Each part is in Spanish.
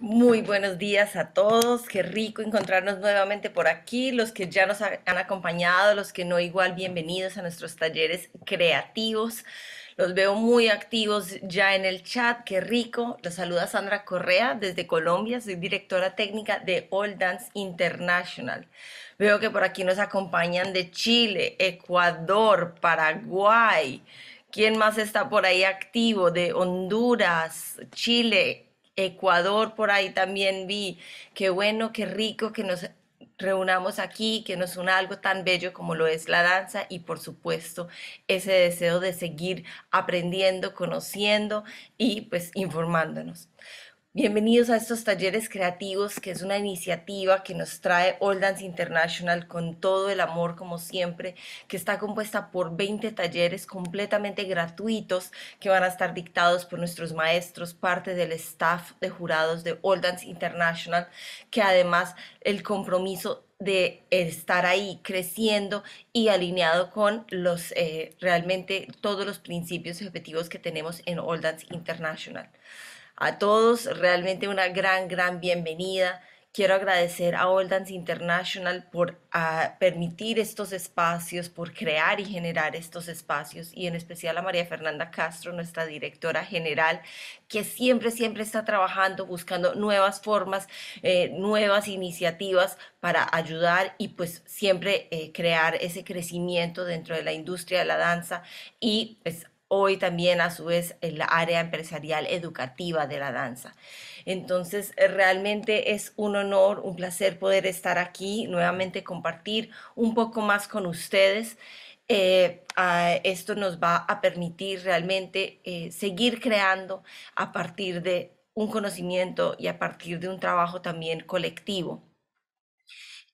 Muy buenos días a todos, qué rico encontrarnos nuevamente por aquí, los que ya nos han acompañado, los que no igual, bienvenidos a nuestros talleres creativos. Los veo muy activos ya en el chat, qué rico. Los saluda Sandra Correa desde Colombia, soy directora técnica de All Dance International. Veo que por aquí nos acompañan de Chile, Ecuador, Paraguay. ¿Quién más está por ahí activo? De Honduras, Chile, Ecuador, por ahí también vi, qué bueno, qué rico que nos reunamos aquí, que nos una algo tan bello como lo es la danza y por supuesto ese deseo de seguir aprendiendo, conociendo y pues informándonos. Bienvenidos a estos talleres creativos, que es una iniciativa que nos trae All Dance International con todo el amor, como siempre, que está compuesta por 20 talleres completamente gratuitos que van a estar dictados por nuestros maestros, parte del staff de jurados de All Dance International, que además el compromiso de estar ahí creciendo y alineado con los eh, realmente todos los principios y objetivos que tenemos en All Dance International a todos, realmente una gran, gran bienvenida. Quiero agradecer a All Dance International por ah, permitir estos espacios, por crear y generar estos espacios, y en especial a María Fernanda Castro, nuestra directora general, que siempre, siempre está trabajando, buscando nuevas formas, eh, nuevas iniciativas para ayudar y pues siempre eh, crear ese crecimiento dentro de la industria de la danza y pues, hoy también a su vez en la área empresarial educativa de la danza. Entonces, eh, realmente es un honor, un placer poder estar aquí, nuevamente compartir un poco más con ustedes. Eh, ah, esto nos va a permitir realmente eh, seguir creando a partir de un conocimiento y a partir de un trabajo también colectivo.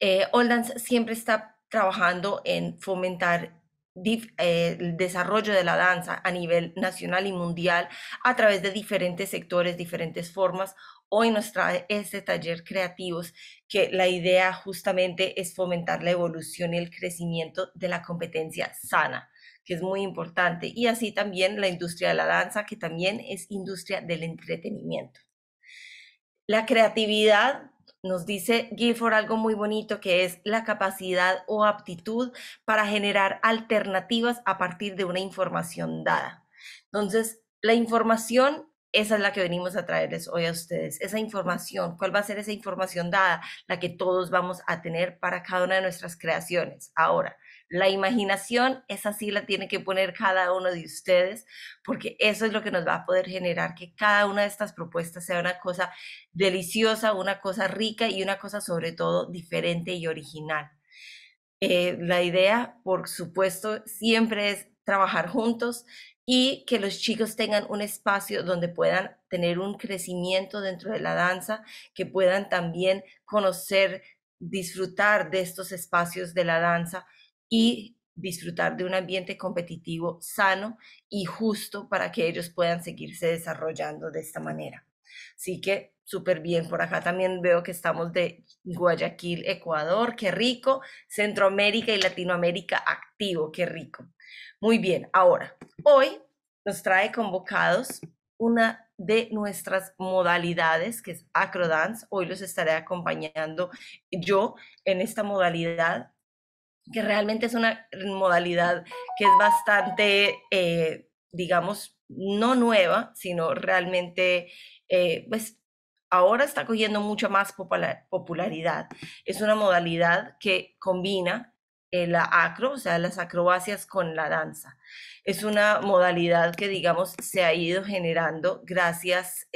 Eh, Dance siempre está trabajando en fomentar eh, el desarrollo de la danza a nivel nacional y mundial a través de diferentes sectores, diferentes formas. Hoy nos trae este taller Creativos, que la idea justamente es fomentar la evolución y el crecimiento de la competencia sana, que es muy importante, y así también la industria de la danza, que también es industria del entretenimiento. La creatividad nos dice Gifford algo muy bonito que es la capacidad o aptitud para generar alternativas a partir de una información dada. Entonces, la información, esa es la que venimos a traerles hoy a ustedes. Esa información, ¿cuál va a ser esa información dada? La que todos vamos a tener para cada una de nuestras creaciones. Ahora, la imaginación, esa sí la tiene que poner cada uno de ustedes, porque eso es lo que nos va a poder generar que cada una de estas propuestas sea una cosa deliciosa, una cosa rica y una cosa sobre todo diferente y original. Eh, la idea, por supuesto, siempre es trabajar juntos y que los chicos tengan un espacio donde puedan tener un crecimiento dentro de la danza, que puedan también conocer, disfrutar de estos espacios de la danza y disfrutar de un ambiente competitivo sano y justo para que ellos puedan seguirse desarrollando de esta manera. Así que súper bien. Por acá también veo que estamos de Guayaquil, Ecuador, qué rico. Centroamérica y Latinoamérica activo, qué rico. Muy bien, ahora, hoy nos trae convocados una de nuestras modalidades, que es Acrodance. Hoy los estaré acompañando yo en esta modalidad que realmente es una modalidad que es bastante, eh, digamos, no nueva, sino realmente, eh, pues ahora está cogiendo mucha más popularidad. Es una modalidad que combina eh, la acro, o sea, las acrobacias con la danza. Es una modalidad que, digamos, se ha ido generando gracias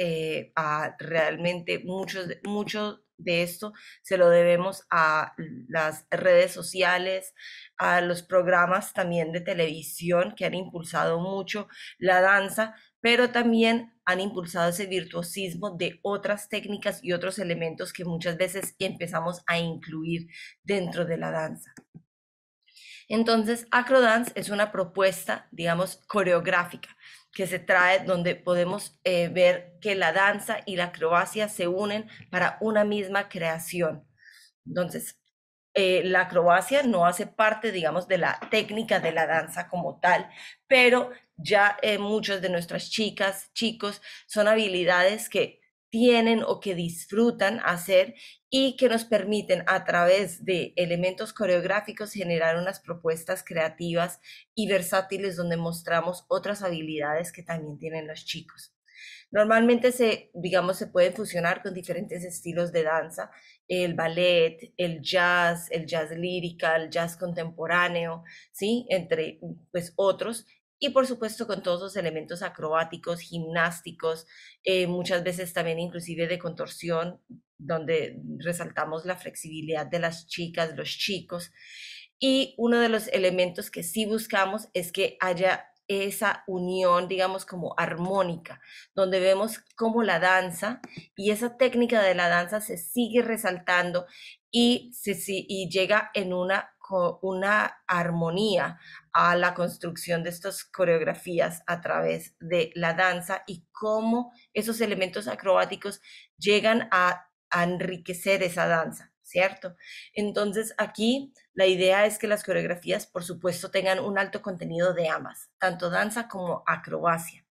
a realmente muchos, muchos de esto se lo debemos a las redes sociales, a los programas también de televisión que han impulsado mucho la danza, pero también han impulsado ese virtuosismo de otras técnicas y otros elementos que muchas veces empezamos a incluir dentro de la danza. Entonces, Acrodance es una propuesta, digamos, coreográfica que se trae donde podemos eh, ver que la danza y la acrobacia se unen para una misma creación. Entonces, eh, la acrobacia no hace parte, digamos, de la técnica de la danza como tal, pero ya eh, muchos muchas de nuestras chicas, chicos, son habilidades que tienen o que disfrutan hacer y que nos permiten a través de elementos coreográficos generar unas propuestas creativas y versátiles donde mostramos otras habilidades que también tienen los chicos. Normalmente se, digamos, se pueden fusionar con diferentes estilos de danza, el ballet, el jazz, el jazz lírica, el jazz contemporáneo, ¿sí? Entre, pues, otros, y por supuesto con todos los elementos acrobáticos, gimnásticos, eh, muchas veces también inclusive de contorsión, donde resaltamos la flexibilidad de las chicas, los chicos. Y uno de los elementos que sí buscamos es que haya esa unión, digamos, como armónica, donde vemos cómo la danza y esa técnica de la danza se sigue resaltando y, se, y llega en una una armonía a la construcción de estas coreografías a través de la danza y cómo esos elementos acrobáticos llegan a, enriquecer esa danza. ¿cierto? Entonces, aquí la idea es que las coreografías, por supuesto, tengan un alto contenido de ambas, tanto danza como acrobacia.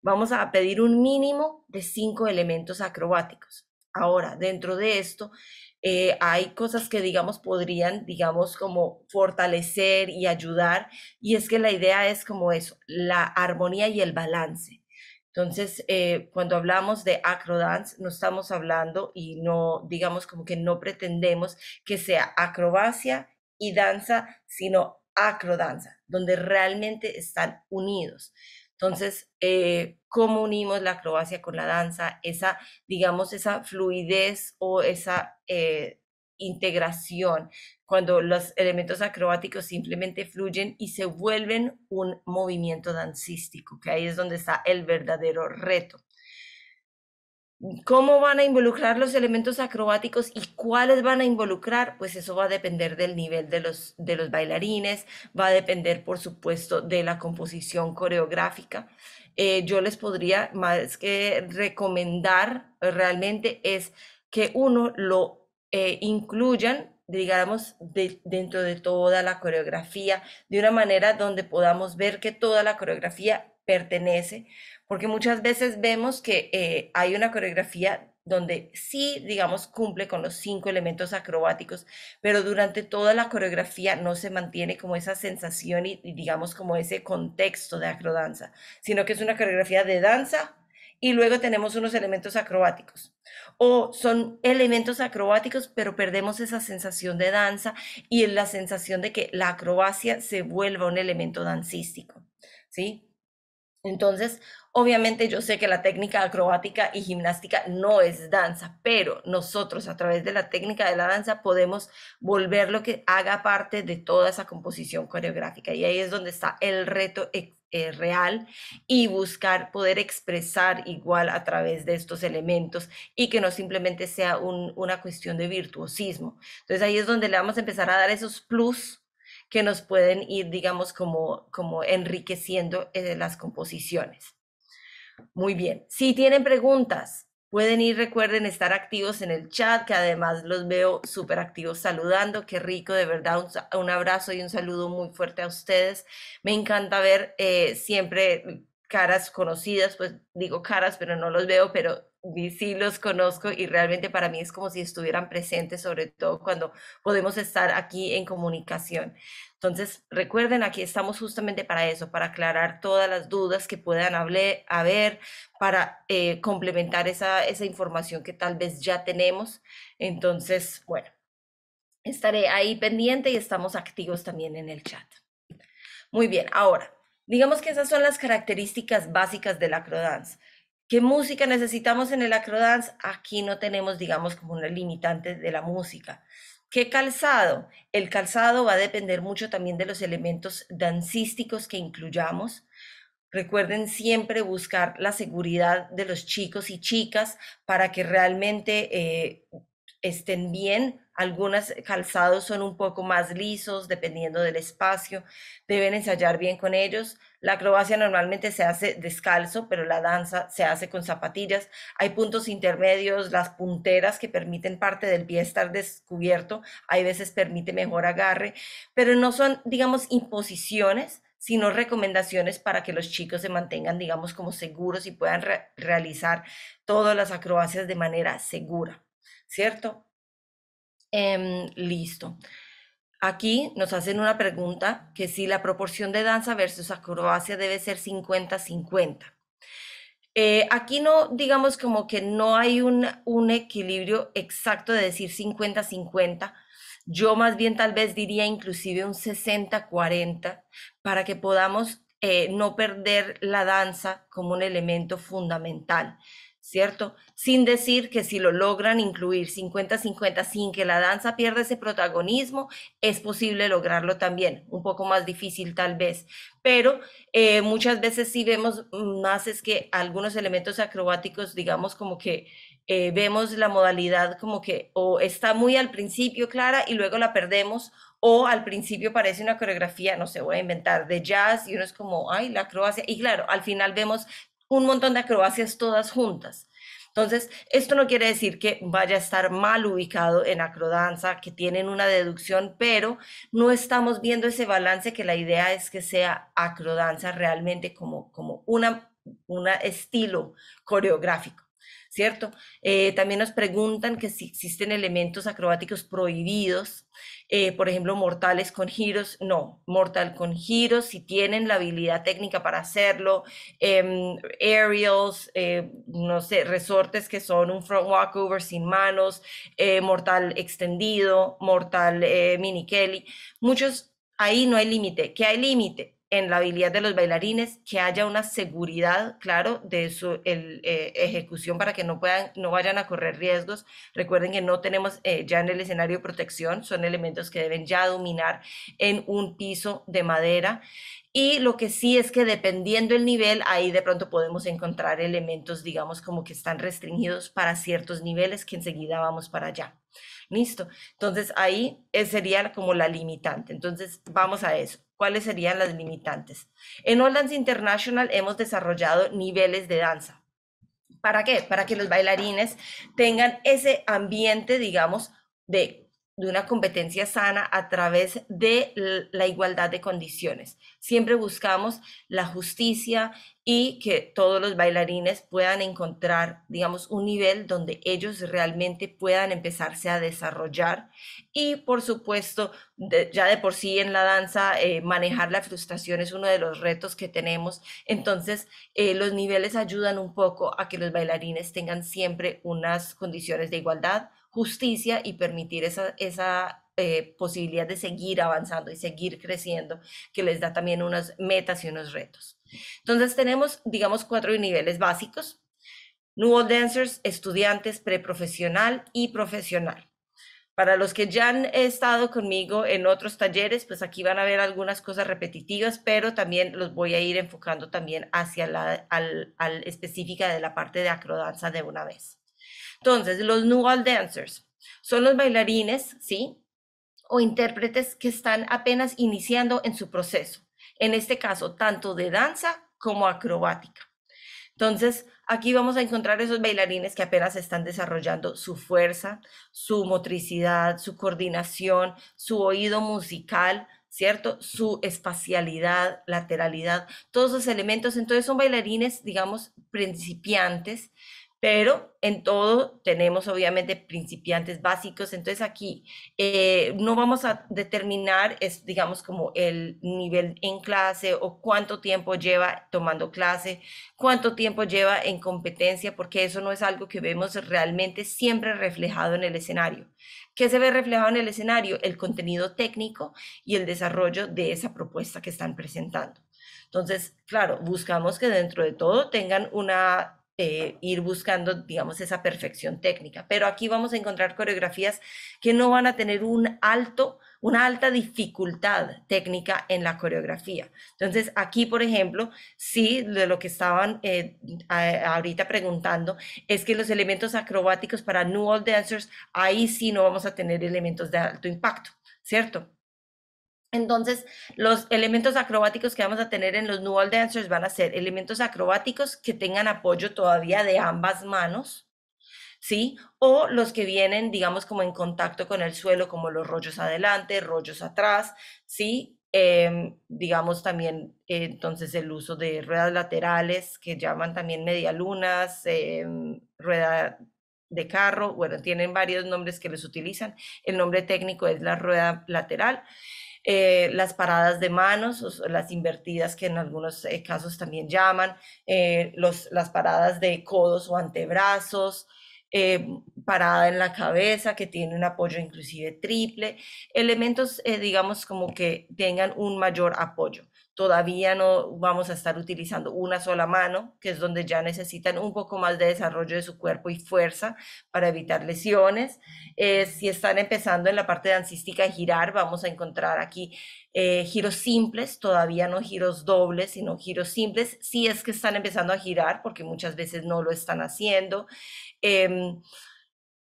Vamos a pedir un mínimo de cinco elementos acrobáticos. Ahora, dentro de esto, eh, hay cosas que, digamos, podrían, digamos, como fortalecer y ayudar. Y es que la idea es como eso, la armonía y el balance. Entonces, eh, cuando hablamos de acrodance, no estamos hablando y no, digamos, como que no pretendemos que sea acrobacia y danza, sino acrodanza, donde realmente están unidos. Entonces, eh, ¿cómo unimos la acrobacia con la danza? Esa, digamos, esa fluidez o esa eh, integración, cuando los elementos acrobáticos simplemente fluyen y se vuelven un movimiento dancístico, que ahí es donde está el verdadero reto cómo van a involucrar los elementos acrobáticos y cuáles van a involucrar, pues eso va a depender del nivel de los, de los bailarines, va a depender, por supuesto, de la composición coreográfica. Eh, yo les podría más que recomendar pues, realmente es que uno lo eh, incluyan digamos, dentro de toda la coreografía, de una manera donde podamos ver que toda la coreografía pertenece, porque muchas veces vemos que eh, hay una coreografía donde sí, digamos, cumple con los cinco elementos acrobáticos, pero durante toda la coreografía no se mantiene como esa sensación y, digamos como ese contexto de acrodanza, sino que es una coreografía de danza y luego tenemos unos elementos acrobáticos. O son elementos acrobáticos, pero perdemos esa sensación de danza y la sensación de que la acrobacia se vuelva un elemento dancístico, ¿sí? Entonces, Obviamente yo sé que la técnica acrobática y gimnástica no es danza, pero nosotros a través de la técnica de la danza podemos volver lo que haga parte de toda esa composición coreográfica. Y ahí es donde está el reto eh, eh, real y buscar poder expresar igual a través de estos elementos y que no simplemente sea una cuestión de virtuosismo. Entonces ahí es donde le vamos a empezar a dar esos plus que nos pueden ir, digamos, como, como enriqueciendo eh, las composiciones. Muy bien. Si tienen preguntas, pueden ir, recuerden estar activos en el chat, que además los veo súper activos saludando. Qué rico, de verdad, un, abrazo y un saludo muy fuerte a ustedes. Me encanta ver eh, siempre caras conocidas, pues digo caras, pero no los veo, pero sí los conozco y realmente para mí es como si estuvieran presentes, sobre todo cuando podemos estar aquí en comunicación. Entonces, recuerden, aquí estamos justamente para eso, para aclarar todas las dudas que puedan haber, para eh, complementar esa, esa información que tal vez ya tenemos. Entonces, bueno, estaré ahí pendiente y estamos activos también en el chat. Muy bien, ahora, digamos que esas son las características básicas de la acrodance. ¿Qué música necesitamos en el acrodance? Aquí no tenemos, digamos, como una limitante de la música. ¿Qué calzado? El calzado va a depender mucho también de los elementos dancísticos que incluyamos. Recuerden siempre buscar la seguridad de los chicos y chicas para que realmente eh, estén bien algunos eh, calzados son un poco más lisos, dependiendo del espacio. Deben ensayar bien con ellos. La acrobacia normalmente se hace descalzo, pero la danza se hace con zapatillas. Hay puntos intermedios, las punteras que permiten parte del pie estar descubierto. Hay veces permite mejor agarre, pero no son, digamos, imposiciones, sino recomendaciones para que los chicos se mantengan, digamos, como seguros y puedan realizar todas las acrobacias de manera segura, ¿cierto? Em, listo. Aquí nos hacen una pregunta que si la proporción de danza versus acrobacia debe ser 50-50. Eh, aquí no, digamos como que no hay un, un equilibrio exacto de decir 50-50. Yo más bien tal vez diría inclusive un 60-40 para que podamos eh, no perder la danza como un elemento fundamental. ¿cierto? Sin decir que si lo logran incluir 50-50 sin que la danza pierda ese protagonismo, es posible lograrlo también, un poco más difícil tal vez, pero eh, muchas veces sí vemos más es que algunos elementos acrobáticos, digamos como que eh, vemos la modalidad como que o está muy al principio clara y luego la perdemos o al principio parece una coreografía, no sé, voy a inventar, de jazz y uno es como, ay, la acrobacia. Y claro, al final vemos un montón de acrobacias todas juntas. Entonces, esto no quiere decir que vaya a estar mal ubicado en acrodanza, que tienen una deducción, pero no estamos viendo ese balance que la idea es que sea acrodanza realmente como, como una, un estilo coreográfico. ¿cierto? Eh, también nos preguntan que si existen elementos acrobáticos prohibidos, eh, por ejemplo, mortales con giros, no, mortal con giros, si tienen la habilidad técnica para hacerlo, em, aerials, eh, no sé, resortes que son un front walkover sin manos, mortal extendido, mortal mini Kelly, muchos, ahí no hay límite, ¿Qué hay límite, en la habilidad de los bailarines, que haya una seguridad, claro, de su eh, ejecución para que no, puedan, no vayan a correr riesgos. Recuerden que no tenemos eh, ya en el escenario protección, son elementos que deben ya dominar en un piso de madera. Y lo que sí es que dependiendo el nivel, ahí de pronto podemos encontrar elementos, digamos, como que están restringidos para ciertos niveles que enseguida vamos para allá. Listo. Entonces ahí eh, sería como la limitante. Entonces vamos a eso. ¿Cuáles serían las limitantes? En All Dance International hemos desarrollado niveles de danza. ¿Para qué? Para que los bailarines tengan ese ambiente, digamos, de de una competencia sana a través de la igualdad de condiciones. Siempre buscamos la justicia y que todos los bailarines puedan encontrar, digamos, un nivel donde ellos realmente puedan empezarse a desarrollar y, por supuesto, ya de por sí en la danza, eh, manejar la frustración es uno de los retos que tenemos. Entonces, eh, los niveles ayudan un poco a que los bailarines tengan siempre unas condiciones de igualdad, justicia y permitir esa, eh, posibilidad de seguir avanzando y seguir creciendo, que les da también unas metas y unos retos. Entonces tenemos, digamos, cuatro niveles básicos. New Dancers, estudiantes, preprofesional y profesional. Para los que ya han estado conmigo en otros talleres, pues aquí van a ver algunas cosas repetitivas, pero también los voy a ir enfocando también hacia la al, específica de la parte de acrodanza de una vez. Entonces, los nual dancers son los bailarines, ¿sí? O intérpretes que están apenas iniciando en su proceso, en este caso, tanto de danza como acrobática. Entonces, aquí vamos a encontrar esos bailarines que apenas están desarrollando su fuerza, su motricidad, su coordinación, su oído musical, ¿cierto? Su espacialidad, lateralidad, todos esos elementos. Entonces son bailarines, digamos, principiantes, pero en todo tenemos obviamente principiantes básicos, entonces aquí eh, no vamos a determinar, es, digamos, como el nivel en clase o cuánto tiempo lleva tomando clase, cuánto tiempo lleva en competencia, porque eso no es algo que vemos realmente siempre reflejado en el escenario. ¿Qué se ve reflejado en el escenario? El contenido técnico y el desarrollo de esa propuesta que están presentando. Entonces, claro, buscamos que dentro de todo tengan una eh, ir buscando, digamos, esa perfección técnica. Pero aquí vamos a encontrar coreografías que no van a tener un alto, una alta dificultad técnica en la coreografía. Entonces, aquí, por ejemplo, sí, de lo que estaban eh, ahorita preguntando, es que los elementos acrobáticos para New Old Dancers, ahí sí no vamos a tener elementos de alto impacto, ¿cierto? Entonces, los elementos acrobáticos que vamos a tener en los Nual Dancers van a ser elementos acrobáticos que tengan apoyo todavía de ambas manos, ¿sí? O los que vienen, digamos, como en contacto con el suelo, como los rollos adelante, rollos atrás, ¿sí? Em, digamos también eh, entonces el uso de ruedas laterales que llaman también medialunas, eh, rueda de carro, bueno, tienen varios nombres que les utilizan. El nombre técnico es la rueda lateral. Eh, las paradas de manos, o las invertidas que en algunos eh, casos también llaman, eh, las paradas de codos o antebrazos, eh, parada en la cabeza, que tiene un apoyo inclusive triple, elementos, eh, digamos, como que tengan un mayor apoyo. Todavía no vamos a estar utilizando una sola mano, que es donde ya necesitan un poco más de desarrollo de su cuerpo y fuerza para evitar lesiones. Eh, si están empezando en la parte dancística a girar, vamos a encontrar aquí eh, giros simples, todavía no giros dobles, sino giros simples, si es que están empezando a girar, porque muchas veces no lo están haciendo. Em,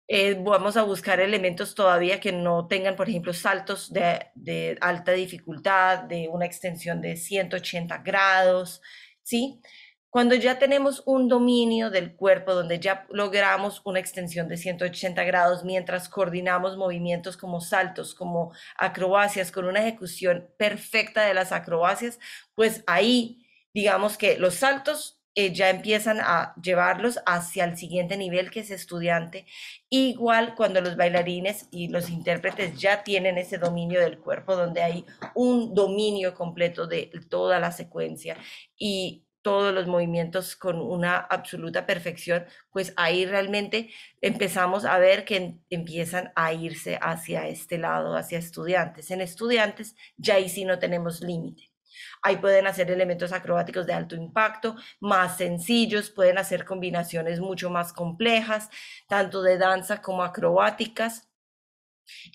eh, vamos a buscar elementos todavía que no tengan, por ejemplo, saltos de, de alta dificultad, de una extensión de 180 grados, ¿sí? Cuando ya tenemos un dominio del cuerpo, donde ya logramos una extensión de 180 grados, mientras coordinamos movimientos como saltos, como acrobacias, con una ejecución perfecta de las acrobacias, pues ahí digamos que los saltos eh, ya empiezan a llevarlos hacia el siguiente nivel que es estudiante. Igual cuando los bailarines y los intérpretes ya tienen ese dominio del cuerpo, donde hay un dominio completo de toda la secuencia y todos los movimientos con una absoluta perfección, pues ahí realmente empezamos a ver que em, empiezan a irse hacia este lado, hacia estudiantes. En estudiantes ya ahí sí no tenemos límite. Ahí pueden hacer elementos acrobáticos de alto impacto, más sencillos, pueden hacer combinaciones mucho más complejas, tanto de danza como acrobáticas.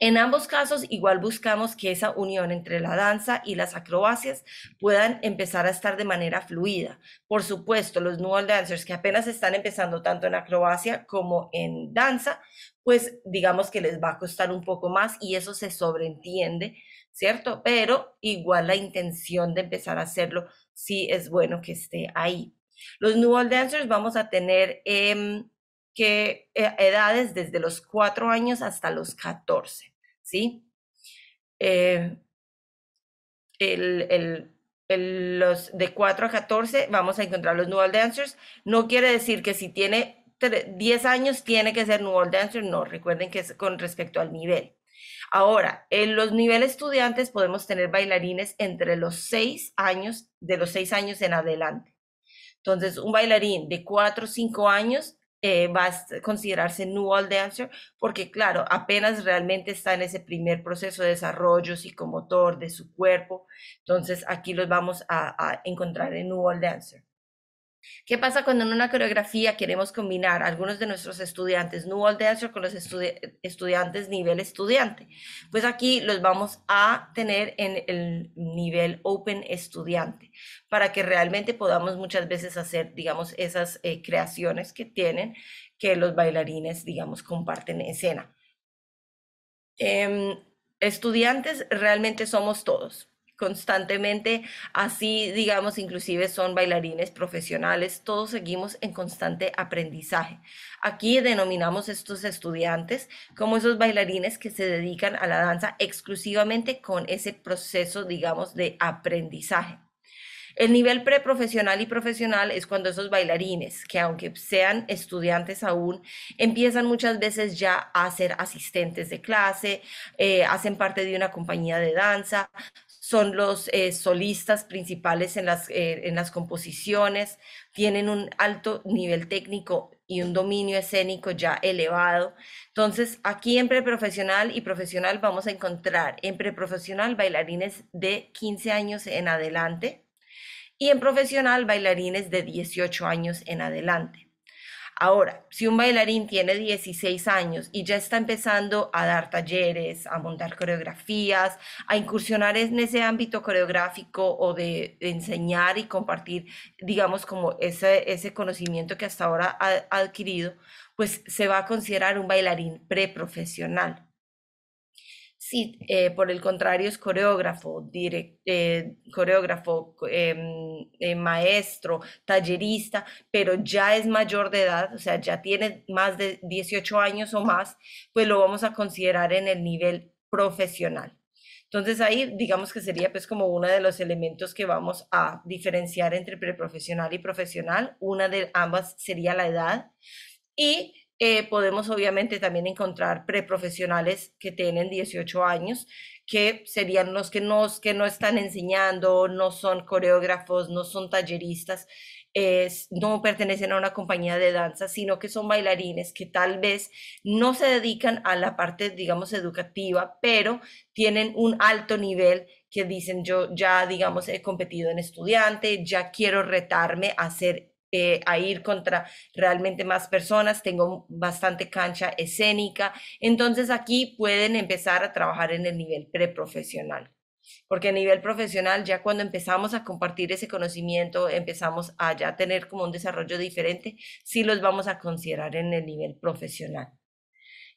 En ambos casos, igual buscamos que esa unión entre la danza y las acrobacias puedan empezar a estar de manera fluida. Por supuesto, los nuevos dancers que apenas están empezando tanto en acrobacia como en danza, pues digamos que les va a costar un poco más y eso se sobreentiende, ¿cierto? Pero igual la intención de empezar a hacerlo sí es bueno que esté ahí. Los New Dancers vamos a tener... Em, que eh, edades desde los cuatro años hasta los 14, ¿sí? Eh, los de 4 a 14 vamos a encontrar los New Dancers. No quiere decir que si tiene 10 años tiene que ser New Dancer, no, recuerden que es con respecto al nivel. Ahora, en los niveles estudiantes podemos tener bailarines entre los 6 años, de los 6 años en adelante. Entonces, un bailarín de 4 o 5 años eh, va a considerarse new all Dancer porque claro, apenas realmente está en ese primer proceso de desarrollo psicomotor de su cuerpo, entonces aquí los vamos a, encontrar en new all Dancer. ¿Qué pasa cuando en una coreografía queremos combinar algunos de nuestros estudiantes New World Dancer con los estudiantes nivel estudiante? Pues aquí los vamos a tener en el nivel Open Estudiante para que realmente podamos muchas veces hacer, digamos, esas eh, creaciones que tienen, que los bailarines, digamos, comparten escena. Em, estudiantes realmente somos todos constantemente, así digamos, inclusive son bailarines profesionales, todos seguimos en constante aprendizaje. Aquí denominamos estos estudiantes como esos bailarines que se dedican a la danza exclusivamente con ese proceso, digamos, de aprendizaje. El nivel preprofesional y profesional es cuando esos bailarines, que aunque sean estudiantes aún, empiezan muchas veces ya a ser asistentes de clase, eh, hacen parte de una compañía de danza, son los eh, solistas principales en las, eh, en las composiciones, tienen un alto nivel técnico y un dominio escénico ya elevado. Entonces, aquí en preprofesional y profesional vamos a encontrar en preprofesional bailarines de 15 años en adelante y en profesional bailarines de 18 años en adelante. Ahora, si un bailarín tiene 16 años y ya está empezando a dar talleres, a montar coreografías, a incursionar en ese ámbito coreográfico o de, enseñar y compartir, digamos, como ese, conocimiento que hasta ahora ha, ha adquirido, pues se va a considerar un bailarín preprofesional. Sí, eh, por el contrario es coreógrafo, eh, coreógrafo em, eh, maestro, tallerista, pero ya es mayor de edad, o sea, ya tiene más de 18 años o más, pues lo vamos a considerar en el nivel profesional. Entonces ahí digamos que sería pues como uno de los elementos que vamos a diferenciar entre preprofesional y profesional. Una de ambas sería la edad. Y eh, podemos obviamente también encontrar preprofesionales que tienen 18 años, que serían los que, no que no están enseñando, no son coreógrafos, no son talleristas, no pertenecen a una compañía de danza, sino que son bailarines que tal vez no se dedican a la parte, digamos, educativa, pero tienen un alto nivel que dicen yo ya, digamos, he competido en estudiante, ya quiero retarme a hacer eh, a ir contra realmente más personas, tengo bastante cancha escénica, entonces aquí pueden empezar a trabajar en el nivel preprofesional. Porque a nivel profesional, ya cuando empezamos a compartir ese conocimiento, empezamos a ya tener como un desarrollo diferente, si los vamos a considerar en el nivel profesional.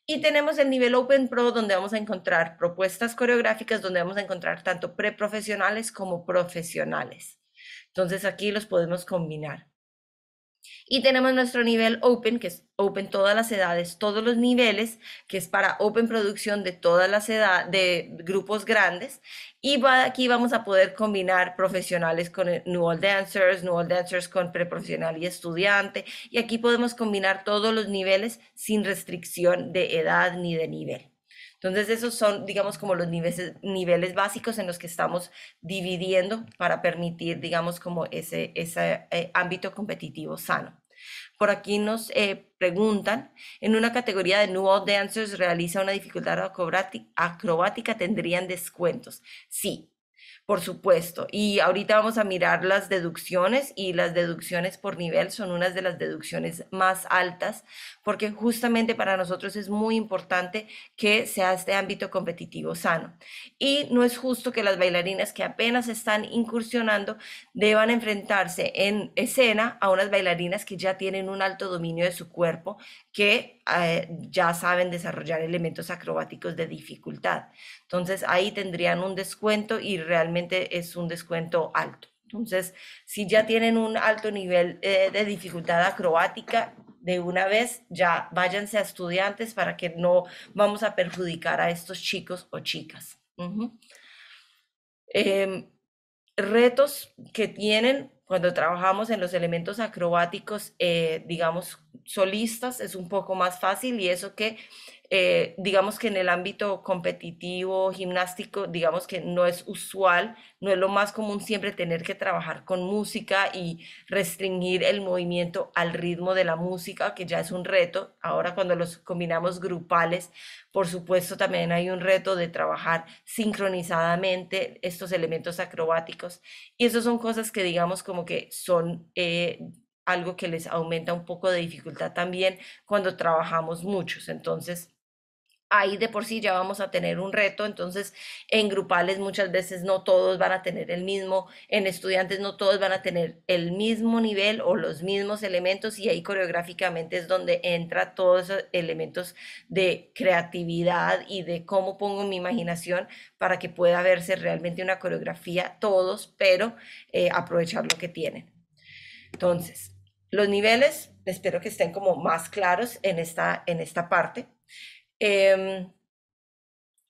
Y tenemos el nivel Open Pro, donde vamos a encontrar propuestas coreográficas, donde vamos a encontrar tanto preprofesionales como profesionales. Entonces aquí los podemos combinar. Y tenemos nuestro nivel Open, que es Open todas las edades, todos los niveles, que es para Open producción de todas las edades, de grupos grandes. Y aquí vamos a poder combinar profesionales con eh, New All Dancers, New All Dancers con preprofesional y estudiante. Y aquí podemos combinar todos los niveles sin restricción de edad ni de nivel. Entonces, esos son, digamos, como los niveles, básicos en los que estamos dividiendo para permitir, digamos, como ese, ese eh, ámbito competitivo sano. Por aquí nos eh, preguntan, en una categoría de nuevo dancers realiza una dificultad acrobática, ¿tendrían descuentos? Sí, por supuesto. Y ahorita vamos a mirar las deducciones y las deducciones por nivel son unas de las deducciones más altas porque justamente para nosotros es muy importante que sea este ámbito competitivo sano. Y no es justo que las bailarinas que apenas están incursionando deban enfrentarse en escena a unas bailarinas que ya tienen un alto dominio de su cuerpo, que eh, ya saben desarrollar elementos acrobáticos de dificultad. Entonces ahí tendrían un descuento y realmente es un descuento alto. Entonces, si ya tienen un alto nivel eh, de dificultad acrobática, de una vez ya váyanse a estudiantes para que no vamos a perjudicar a estos chicos o chicas. Em, retos que tienen cuando trabajamos en los elementos acrobáticos, eh, digamos, solistas, es un poco más fácil y eso que eh, digamos que en el ámbito competitivo, gimnástico, digamos que no es usual, no es lo más común siempre tener que trabajar con música y restringir el movimiento al ritmo de la música, que ya es un reto. Ahora cuando los combinamos grupales, por supuesto también hay un reto de trabajar sincronizadamente estos elementos acrobáticos. Y eso son cosas que digamos como que son... Eh, algo que les aumenta un poco de dificultad también cuando trabajamos muchos. Entonces, ahí de por sí ya vamos a tener un reto, entonces en grupales muchas veces no todos van a tener el mismo, en estudiantes no todos van a tener el mismo nivel o los mismos elementos y ahí coreográficamente es donde entra todos esos elementos de creatividad y de cómo pongo mi imaginación para que pueda verse realmente una coreografía todos, pero eh, aprovechar lo que tienen. Entonces, los niveles, espero que estén como más claros en esta, en esta parte. Em,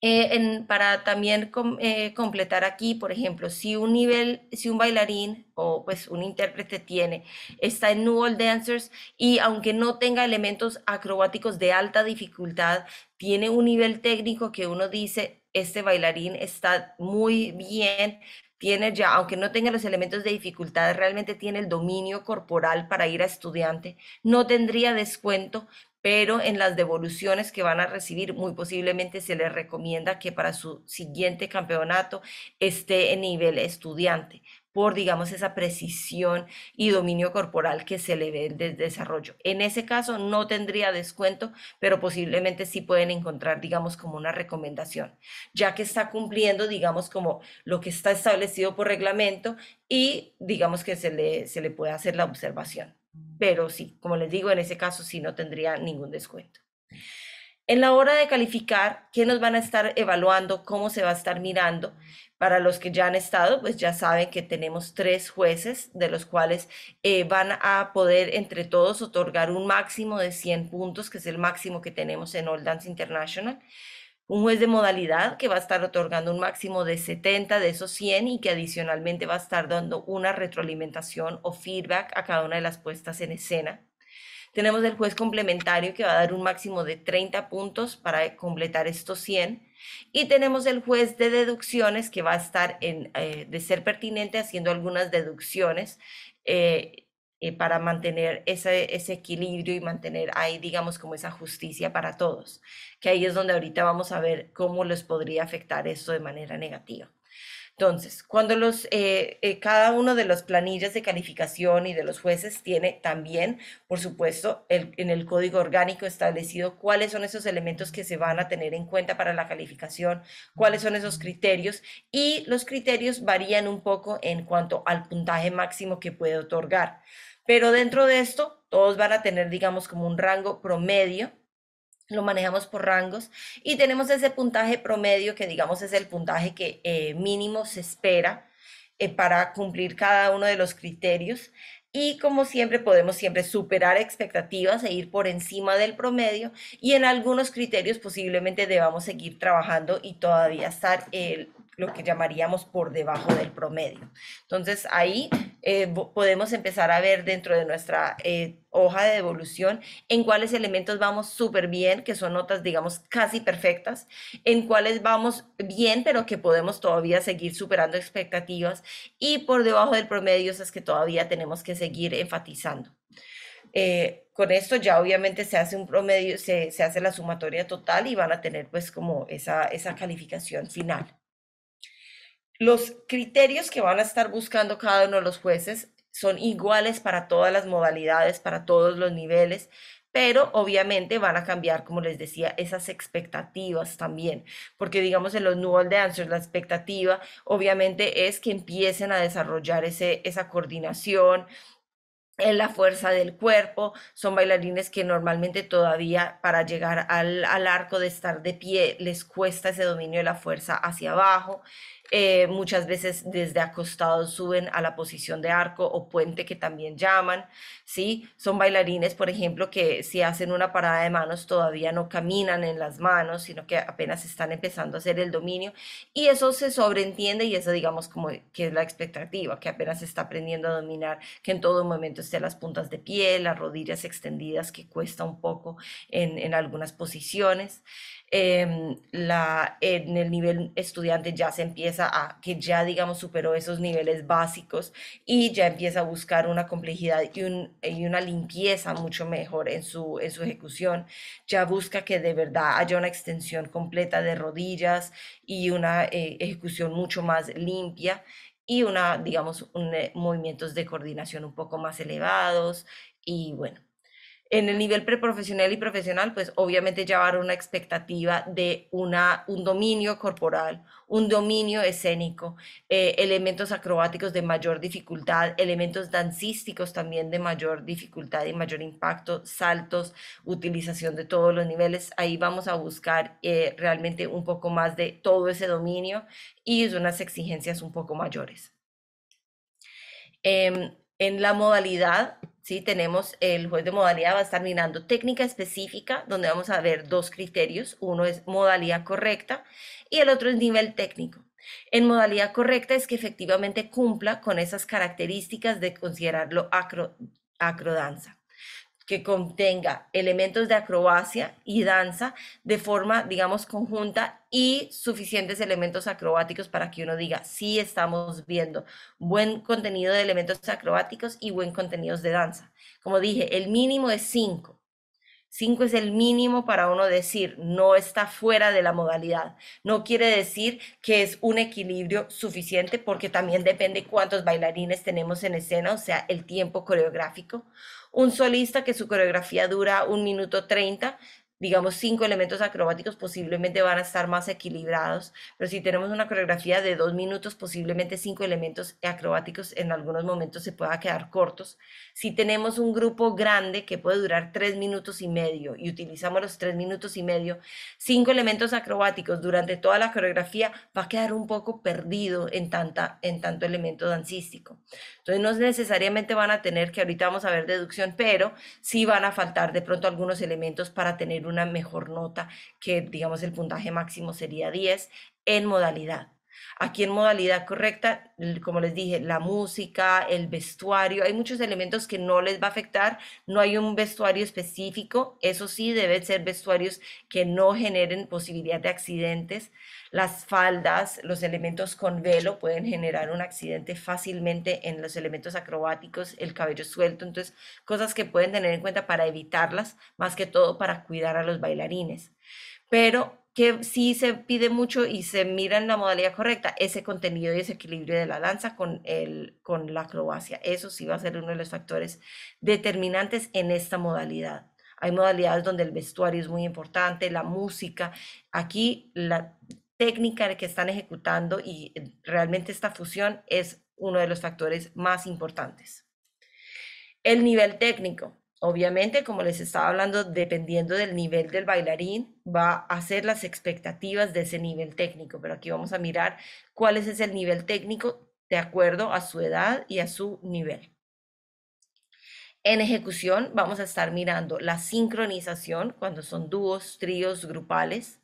eh, en, para también eh, completar aquí, por ejemplo, si un nivel, si un bailarín o pues un intérprete tiene, está en New Dancers y aunque no tenga elementos acrobáticos de alta dificultad, tiene un nivel técnico que uno dice, este bailarín está muy bien, tiene ya, aunque no tenga los elementos de dificultad, realmente tiene el dominio corporal para ir a estudiante, no tendría descuento, pero en las devoluciones que van a recibir muy posiblemente se les recomienda que para su siguiente campeonato esté en nivel estudiante por, digamos, esa precisión y dominio corporal que se le ve del desarrollo. En ese caso no tendría descuento, pero posiblemente sí pueden encontrar, digamos, como una recomendación, ya que está cumpliendo, digamos, como lo que está establecido por reglamento y, digamos, que se le, se le puede hacer la observación pero sí, como les digo, en ese caso sí no tendría ningún descuento. En la hora de calificar, ¿qué nos van a estar evaluando? ¿Cómo se va a estar mirando? Para los que ya han estado, pues ya saben que tenemos tres jueces, de los cuales eh, van a poder entre todos otorgar un máximo de 100 puntos, que es el máximo que tenemos en All Dance International un juez de modalidad que va a estar otorgando un máximo de 70 de esos 100 y que adicionalmente va a estar dando una retroalimentación o feedback a cada una de las puestas en escena. Tenemos el juez complementario que va a dar un máximo de 30 puntos para completar estos 100. Y tenemos el juez de deducciones que va a estar en, eh, de ser pertinente haciendo algunas deducciones. Eh, eh, para mantener ese, ese, equilibrio y mantener ahí, digamos, como esa justicia para todos, que ahí es donde ahorita vamos a ver cómo les podría afectar esto de manera negativa. Entonces, cuando los, eh, eh, cada uno de los planillas de calificación y de los jueces tiene también, por supuesto, el, en el código orgánico establecido cuáles son esos elementos que se van a tener en cuenta para la calificación, cuáles son esos criterios y los criterios varían un poco en cuanto al puntaje máximo que puede otorgar. Pero dentro de esto, todos van a tener, digamos, como un rango promedio. Lo manejamos por rangos y tenemos ese puntaje promedio que, digamos, es el puntaje que eh, mínimo se espera eh, para cumplir cada uno de los criterios. Y como siempre, podemos siempre superar expectativas e ir por encima del promedio y en algunos criterios posiblemente debamos seguir trabajando y todavía estar el eh, lo que llamaríamos por debajo del promedio. Entonces ahí eh, podemos empezar a ver dentro de nuestra eh, hoja de devolución en cuáles elementos vamos súper bien, que son notas, digamos, casi perfectas, en cuáles vamos bien, pero que podemos todavía seguir superando expectativas y por debajo del promedio esas que todavía tenemos que seguir enfatizando. Eh, con esto ya obviamente se hace un promedio, se, se, hace la sumatoria total y van a tener pues como esa, esa calificación final. Los criterios que van a estar buscando cada uno de los jueces son iguales para todas las modalidades, para todos los niveles, pero obviamente van a cambiar, como les decía, esas expectativas también, porque digamos en los de Dancers la expectativa obviamente es que empiecen a desarrollar ese, esa coordinación, en la fuerza del cuerpo. Son bailarines que normalmente todavía para llegar al, al, arco de estar de pie les cuesta ese dominio de la fuerza hacia abajo. Eh, muchas veces desde acostados suben a la posición de arco o puente que también llaman, ¿sí? Son bailarines, por ejemplo, que si hacen una parada de manos todavía no caminan en las manos, sino que apenas están empezando a hacer el dominio y eso se sobreentiende y eso digamos como que es la expectativa, que apenas está aprendiendo a dominar, que en todo momento esté las puntas de pie, las rodillas extendidas que cuesta un poco en algunas posiciones. Em, la, en el nivel estudiante ya se empieza a, que ya digamos superó esos niveles básicos y ya empieza a buscar una complejidad y, una limpieza mucho mejor en su, en su ejecución, ya busca que de verdad haya una extensión completa de rodillas y una eh, ejecución mucho más limpia y una, digamos, un, eh, movimientos de coordinación un poco más elevados y bueno, en el nivel preprofesional y profesional, pues obviamente llevar una expectativa de una, un dominio corporal, un dominio escénico, eh, elementos acrobáticos de mayor dificultad, elementos dancísticos también de mayor dificultad y mayor impacto, saltos, utilización de todos los niveles. Ahí vamos a buscar eh, realmente un poco más de todo ese dominio y unas exigencias un poco mayores. Em, en la modalidad ¿sí? Tenemos el juez de modalidad, va a estar mirando técnica específica, donde vamos a ver dos criterios. Uno es modalidad correcta y el otro es nivel técnico. En modalidad correcta es que efectivamente cumpla con esas características de considerarlo acro, acrodanza que contenga elementos de acrobacia y danza de forma, digamos, conjunta y suficientes elementos acrobáticos para que uno diga, sí estamos viendo buen contenido de elementos acrobáticos y buen contenido de danza. Como dije, el mínimo es cinco. Cinco es el mínimo para uno decir, no está fuera de la modalidad. No quiere decir que es un equilibrio suficiente porque también depende cuántos bailarines tenemos en escena, o sea, el tiempo coreográfico un solista que su coreografía dura un minuto 30, digamos, cinco elementos acrobáticos posiblemente van a estar más equilibrados, pero si tenemos una coreografía de dos minutos, posiblemente cinco elementos acrobáticos en algunos momentos se pueda quedar cortos. Si tenemos un grupo grande que puede durar tres minutos y medio y utilizamos los tres minutos y medio, cinco elementos acrobáticos durante toda la coreografía va a quedar un poco perdido en, tanta, en tanto elemento dancístico. Entonces no necesariamente van a tener, que ahorita vamos a ver deducción, pero sí van a faltar de pronto algunos elementos para tener una mejor nota, que digamos el puntaje máximo sería 10 en modalidad. Aquí en modalidad correcta, como les dije, la música, el vestuario, hay muchos elementos que no les va a afectar, no hay un vestuario específico, eso sí, deben ser vestuarios que no generen posibilidad de accidentes. Las faldas, los elementos con velo pueden generar un accidente fácilmente en los elementos acrobáticos, el cabello suelto, entonces cosas que pueden tener en cuenta para evitarlas, más que todo para cuidar a los bailarines. Pero que si se pide mucho y se mira en la modalidad correcta ese contenido y ese equilibrio de la danza con, el, con la acrobacia. Eso sí va a ser uno de los factores determinantes en esta modalidad. Hay modalidades donde el vestuario es muy importante, la música. Aquí la, técnica que están ejecutando y eh, realmente esta fusión es uno de los factores más importantes. El nivel técnico. Obviamente, como les estaba hablando, dependiendo del nivel del bailarín, va a ser las expectativas de ese nivel técnico, pero aquí vamos a mirar cuál es el nivel técnico de acuerdo a su edad y a su nivel. En ejecución vamos a estar mirando la sincronización cuando son dúos, tríos, grupales,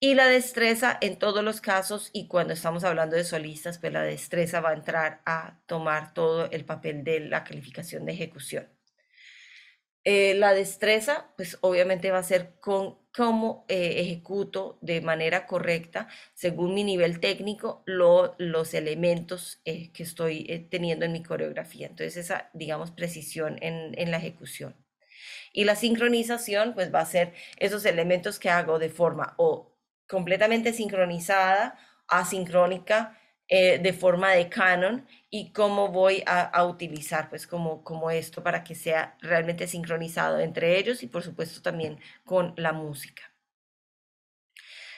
y la destreza en todos los casos, y cuando estamos hablando de solistas, pues la destreza va a entrar a tomar todo el papel de la calificación de ejecución. Eh, la destreza, pues obviamente va a ser con cómo eh, ejecuto de manera correcta, según mi nivel técnico, los elementos eh, que estoy teniendo en mi coreografía. Entonces esa, digamos, precisión en, en la ejecución. Y la sincronización, pues va a ser esos elementos que hago de forma o completamente sincronizada, asincrónica, eh, de forma de canon y cómo voy a, a, utilizar pues como, como esto para que sea realmente sincronizado entre ellos y por supuesto también con la música.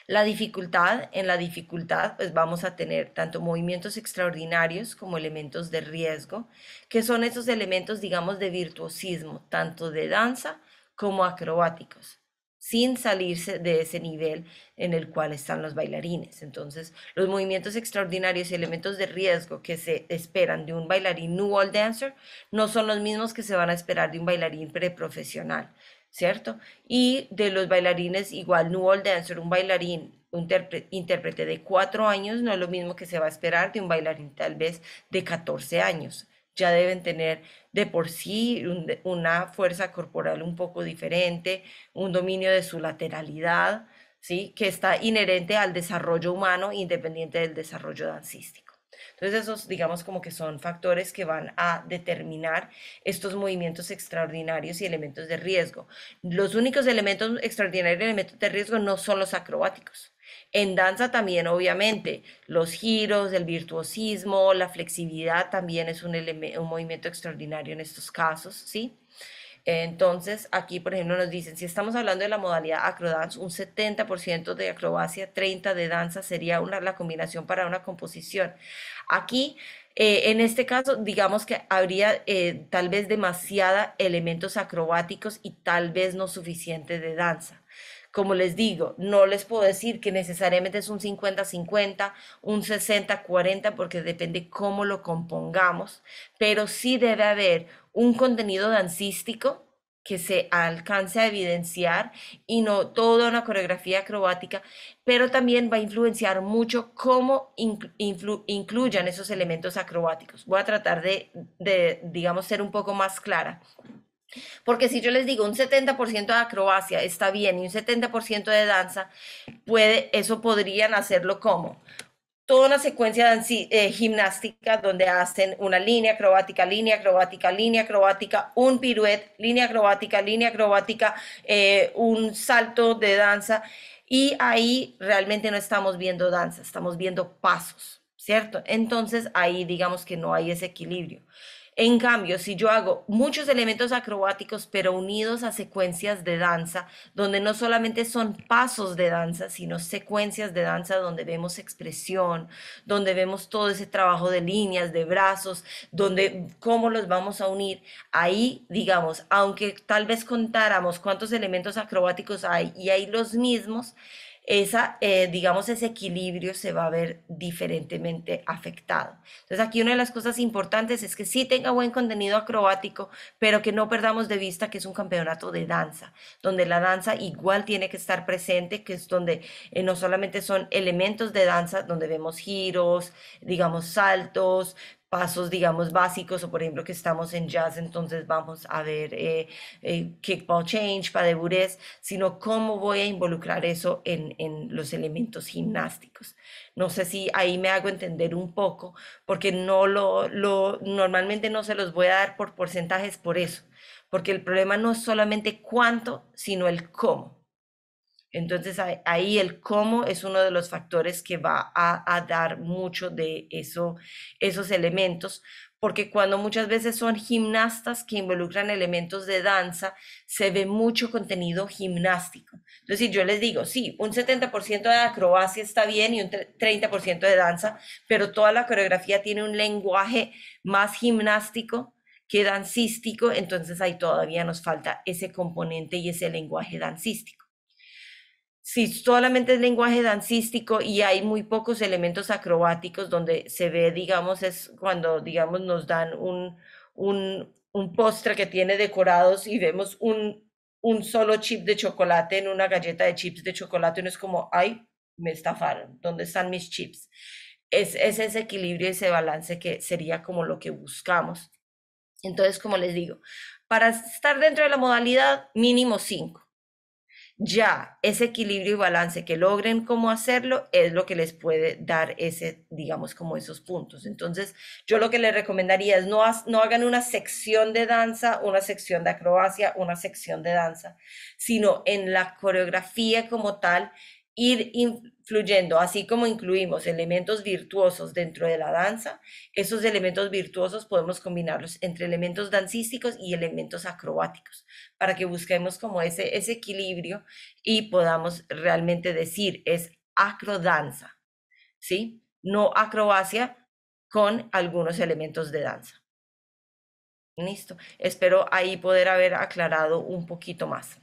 La dificultad, en la dificultad pues vamos a tener tanto movimientos extraordinarios como elementos de riesgo, que son esos elementos digamos de virtuosismo, tanto de danza como acrobáticos sin salirse de ese nivel en el cual están los bailarines. Entonces, los movimientos extraordinarios y elementos de riesgo que se esperan de un bailarín new world dancer no son los mismos que se van a esperar de un bailarín preprofesional, ¿cierto? Y de los bailarines igual new world dancer, un bailarín un intérprete de cuatro años no es lo mismo que se va a esperar de un bailarín tal vez de 14 años ya deben tener de por sí una fuerza corporal un poco diferente, un dominio de su lateralidad, ¿sí? que está inherente al desarrollo humano independiente del desarrollo dancístico. Entonces esos digamos como que son factores que van a determinar estos movimientos extraordinarios y elementos de riesgo. Los únicos elementos extraordinarios y elementos de riesgo no son los acrobáticos. En danza también, obviamente, los giros, el virtuosismo, la flexibilidad también es un, movimiento extraordinario en estos casos, ¿sí? Entonces, aquí, por ejemplo, nos dicen, si estamos hablando de la modalidad acrodance, un 70% de acrobacia, 30% de danza sería una, la combinación para una composición. Aquí, eh, en este caso, digamos que habría eh, tal vez demasiada elementos acrobáticos y tal vez no suficiente de danza como les digo, no les puedo decir que necesariamente es un 50-50, un 60-40, porque depende cómo lo compongamos, pero sí debe haber un contenido dancístico que se alcance a evidenciar y no toda una coreografía acrobática, pero también va a influenciar mucho cómo incluyan esos elementos acrobáticos. Voy a tratar de, digamos, ser un poco más clara. Porque si yo les digo un 70% de acrobacia está bien y un 70% de danza, puede, eso podrían hacerlo como toda una secuencia de eh, gimnástica donde hacen una línea acrobática, línea acrobática, línea acrobática, un piruet, línea acrobática, línea acrobática, eh, un salto de danza. Y ahí realmente no estamos viendo danza, estamos viendo pasos, ¿cierto? Entonces ahí digamos que no hay ese equilibrio. En cambio, si yo hago muchos elementos acrobáticos, pero unidos a secuencias de danza, donde no solamente son pasos de danza, sino secuencias de danza donde vemos expresión, donde vemos todo ese trabajo de líneas, de brazos, donde cómo los vamos a unir, ahí, digamos, aunque tal vez contáramos cuántos elementos acrobáticos hay y hay los mismos, esa, eh, digamos, ese equilibrio se va a ver diferentemente afectado. Entonces aquí una de las cosas importantes es que sí tenga buen contenido acrobático, pero que no perdamos de vista que es un campeonato de danza, donde la danza igual tiene que estar presente, que es donde eh, no solamente son elementos de danza, donde vemos giros, digamos, saltos, pasos, digamos, básicos, o por ejemplo que estamos en jazz, entonces vamos a ver eh, eh, kickball change, para sino cómo voy a involucrar eso en, en, los elementos gimnásticos. No sé si ahí me hago entender un poco, porque no lo, lo normalmente no se los voy a dar por porcentajes por eso, porque el problema no es solamente cuánto, sino el cómo entonces ahí el cómo es uno de los factores que va a, dar mucho de esos elementos, porque cuando muchas veces son gimnastas que involucran elementos de danza, se ve mucho contenido gimnástico. Entonces, yo les digo, sí, un 70% de acrobacia está bien y un 30% de danza, pero toda la coreografía tiene un lenguaje más gimnástico que dancístico, entonces ahí todavía nos falta ese componente y ese lenguaje dancístico si solamente es lenguaje dancístico y hay muy pocos elementos acrobáticos donde se ve, digamos, es cuando, digamos, nos dan un, postre que tiene decorados y vemos un, solo chip de chocolate en una galleta de chips de chocolate, no es como, ay, me estafaron, ¿dónde están mis chips? Es, es ese equilibrio, ese balance que sería como lo que buscamos. Entonces, como les digo, para estar dentro de la modalidad, mínimo cinco ya ese equilibrio y balance que logren cómo hacerlo es lo que les puede dar ese, digamos, como esos puntos. Entonces, yo lo que les recomendaría es no, no hagan una sección de danza, una sección de acrobacia, una sección de danza, sino en la coreografía como tal, ir influyendo, así como incluimos elementos virtuosos dentro de la danza, esos elementos virtuosos podemos combinarlos entre elementos dancísticos y elementos acrobáticos, para que busquemos como ese, ese equilibrio y podamos realmente decir es acrodanza, ¿sí? No acrobacia con algunos elementos de danza. Listo. Espero ahí poder haber aclarado un poquito más.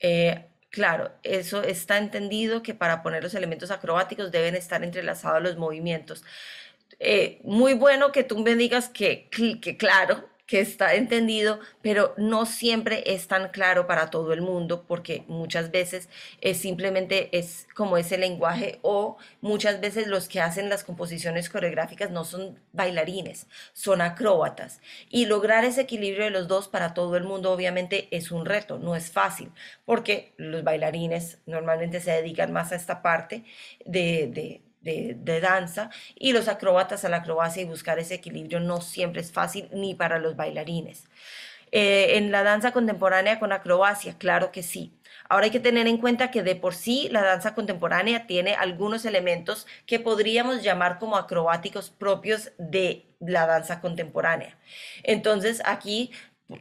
Eh, Claro, eso está entendido que para poner los elementos acrobáticos deben estar entrelazados los movimientos. Eh, muy bueno que tú me digas que, que claro, que está entendido, pero no siempre es tan claro para todo el mundo, porque muchas veces simplemente es como ese lenguaje o muchas veces los que hacen las composiciones coreográficas no son bailarines, son acróbatas. Y lograr ese equilibrio de los dos para todo el mundo obviamente es un reto, no es fácil, porque los bailarines normalmente se dedican más a esta parte de de, danza y los acróbatas a la acrobacia y buscar ese equilibrio no siempre es fácil ni para los bailarines. Eh, en la danza contemporánea con acrobacia, claro que sí. Ahora hay que tener en cuenta que de por sí la danza contemporánea tiene algunos elementos que podríamos llamar como acrobáticos propios de la danza contemporánea. Entonces aquí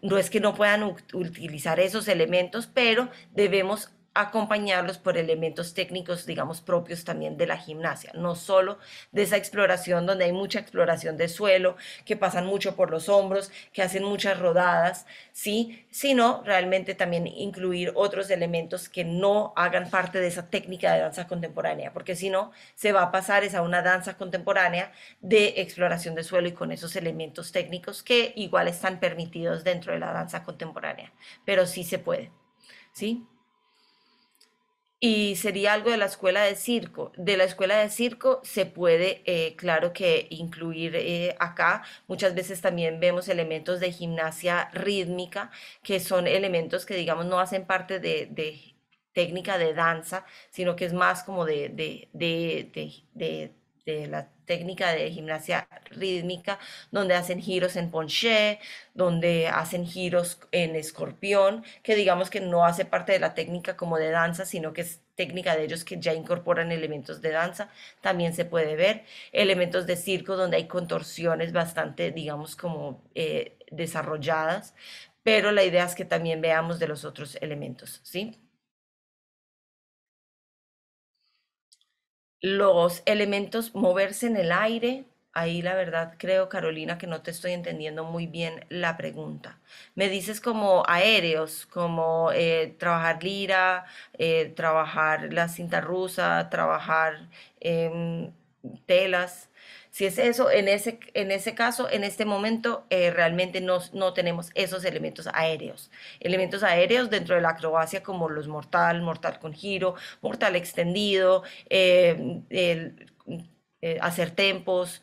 no es que no puedan utilizar esos elementos, pero debemos acompañarlos por elementos técnicos, digamos, propios también de la gimnasia, no solo de esa exploración donde hay mucha exploración de suelo, que pasan mucho por los hombros, que hacen muchas rodadas, ¿sí? Sino realmente también incluir otros elementos que no hagan parte de esa técnica de danza contemporánea, porque si no, se va a pasar esa una danza contemporánea de exploración de suelo y con esos elementos técnicos que igual están permitidos dentro de la danza contemporánea, pero sí se puede, ¿sí? y sería algo de la escuela de circo. De la escuela de circo se puede, eh, claro que, incluir eh, acá. Muchas veces también vemos elementos de gimnasia rítmica, que son elementos que, digamos, no hacen parte de, técnica de danza, sino que es más como de, de, de, de la técnica de gimnasia rítmica, donde hacen giros en ponché, donde hacen giros en escorpión, que digamos que no hace parte de la técnica como de danza, sino que es técnica de ellos que ya incorporan elementos de danza, también se puede ver, elementos de circo donde hay contorsiones bastante, digamos, como eh, desarrolladas, pero la idea es que también veamos de los otros elementos, ¿sí? los elementos moverse en el aire. Ahí la verdad creo, Carolina, que no te estoy entendiendo muy bien la pregunta. Me dices como aéreos, como eh, trabajar lira, eh, trabajar la cinta rusa, trabajar em, telas. Si es eso, en ese, en ese caso, en este momento, eh, realmente no, no tenemos esos elementos aéreos. Elementos aéreos dentro de la acrobacia como los mortal, mortal con giro, mortal extendido, eh, eh, hacer tempos,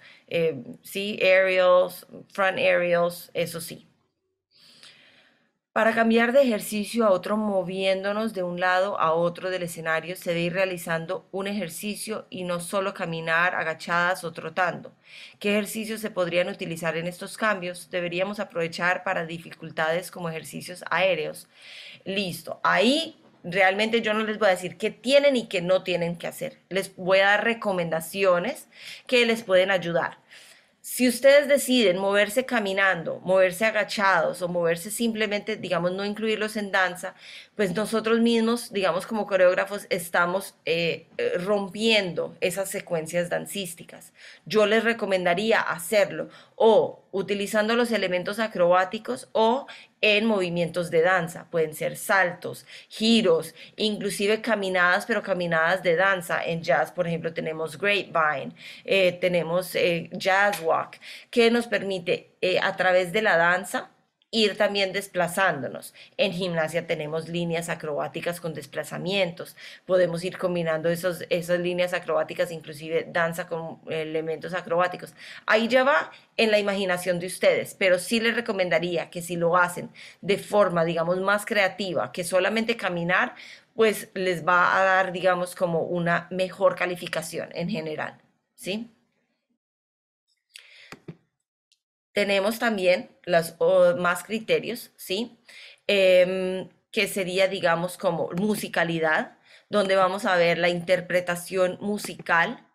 sí, aerials, front aerials, eso sí. Para cambiar de ejercicio a otro moviéndonos de un lado a otro del escenario, se debe ir realizando un ejercicio y no solo caminar agachadas o trotando. ¿Qué ejercicios se podrían utilizar en estos cambios? Deberíamos aprovechar para dificultades como ejercicios aéreos. Listo, ahí realmente yo no les voy a decir qué tienen y qué no tienen que hacer. Les voy a dar recomendaciones que les pueden ayudar. Si ustedes deciden moverse caminando, moverse agachados o moverse simplemente, digamos, no incluirlos en danza, pues nosotros mismos, digamos, como coreógrafos, estamos eh, eh, rompiendo esas secuencias dancísticas. Yo les recomendaría hacerlo o utilizando los elementos acrobáticos o en movimientos de danza. Pueden ser saltos, giros, inclusive caminadas, pero caminadas de danza. En jazz, por ejemplo, tenemos grapevine, eh, tenemos eh, jazz walk, que nos permite eh, a través de la danza ir también desplazándonos. En gimnasia tenemos líneas acrobáticas con desplazamientos. Podemos ir combinando esos, esas líneas acrobáticas, inclusive danza con elementos acrobáticos. Ahí ya va en la imaginación de ustedes, pero sí les recomendaría que si lo hacen de forma, digamos, más creativa que solamente caminar, pues les va a dar, digamos, como una mejor calificación en general. ¿Sí? Tenemos también los más criterios, ¿sí? Em, que sería, digamos, como musicalidad, donde vamos a ver la interpretación musical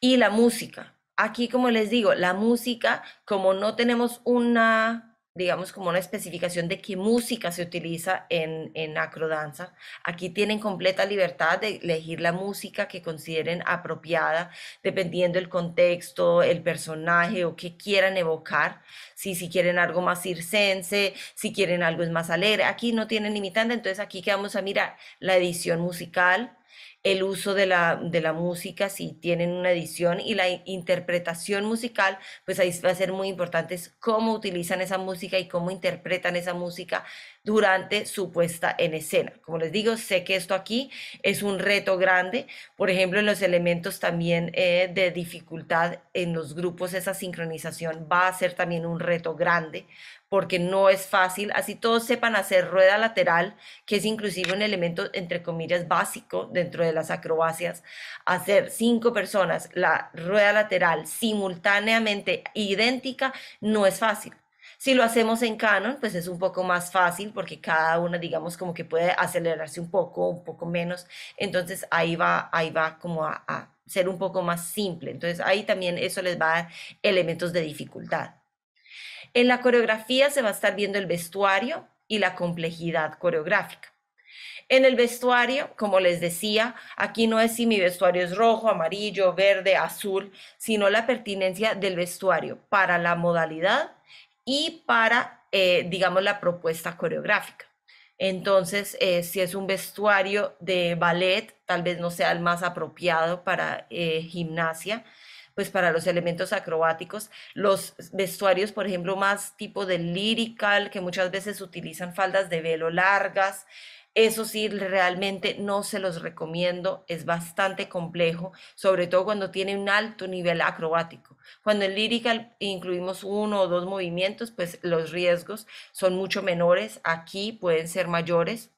y la música. Aquí, como les digo, la música, como no tenemos una digamos, como una especificación de qué música se utiliza en, en acrodanza. Aquí tienen completa libertad de elegir la música que consideren apropiada, dependiendo el contexto, el personaje o qué quieran evocar. Si, si quieren algo más circense, si quieren algo más alegre, aquí no tienen limitante, entonces aquí que vamos a mirar la edición musical, el uso de la, de la música, si tienen una edición y la interpretación musical, pues ahí va a ser muy importante es cómo utilizan esa música y cómo interpretan esa música durante su puesta en escena. Como les digo, sé que esto aquí es un reto grande, por ejemplo, en los elementos también eh, de dificultad en los grupos, esa sincronización va a ser también un reto grande porque no es fácil, así todos sepan hacer rueda lateral, que es inclusive un elemento, entre comillas, básico dentro de las acrobacias, hacer cinco personas la rueda lateral simultáneamente idéntica no es fácil. Si lo hacemos en Canon, pues es un poco más fácil porque cada una, digamos, como que puede acelerarse un poco, un poco menos. Entonces ahí va, ahí va como a, a ser un poco más simple. Entonces ahí también eso les va a dar elementos de dificultad. En la coreografía se va a estar viendo el vestuario y la complejidad coreográfica. En el vestuario, como les decía, aquí no es si mi vestuario es rojo, amarillo, verde, azul, sino la pertinencia del vestuario para la modalidad y para, eh, digamos, la propuesta coreográfica. Entonces, eh, si es un vestuario de ballet, tal vez no sea el más apropiado para eh, gimnasia, pues para los elementos acrobáticos. Los vestuarios, por ejemplo, más tipo de lyrical, que muchas veces utilizan faldas de velo largas, eso sí, realmente no se los recomiendo, es bastante complejo, sobre todo cuando tiene un alto nivel acrobático. Cuando en lírica incluimos uno o dos movimientos, pues los riesgos son mucho menores, aquí pueden ser mayores,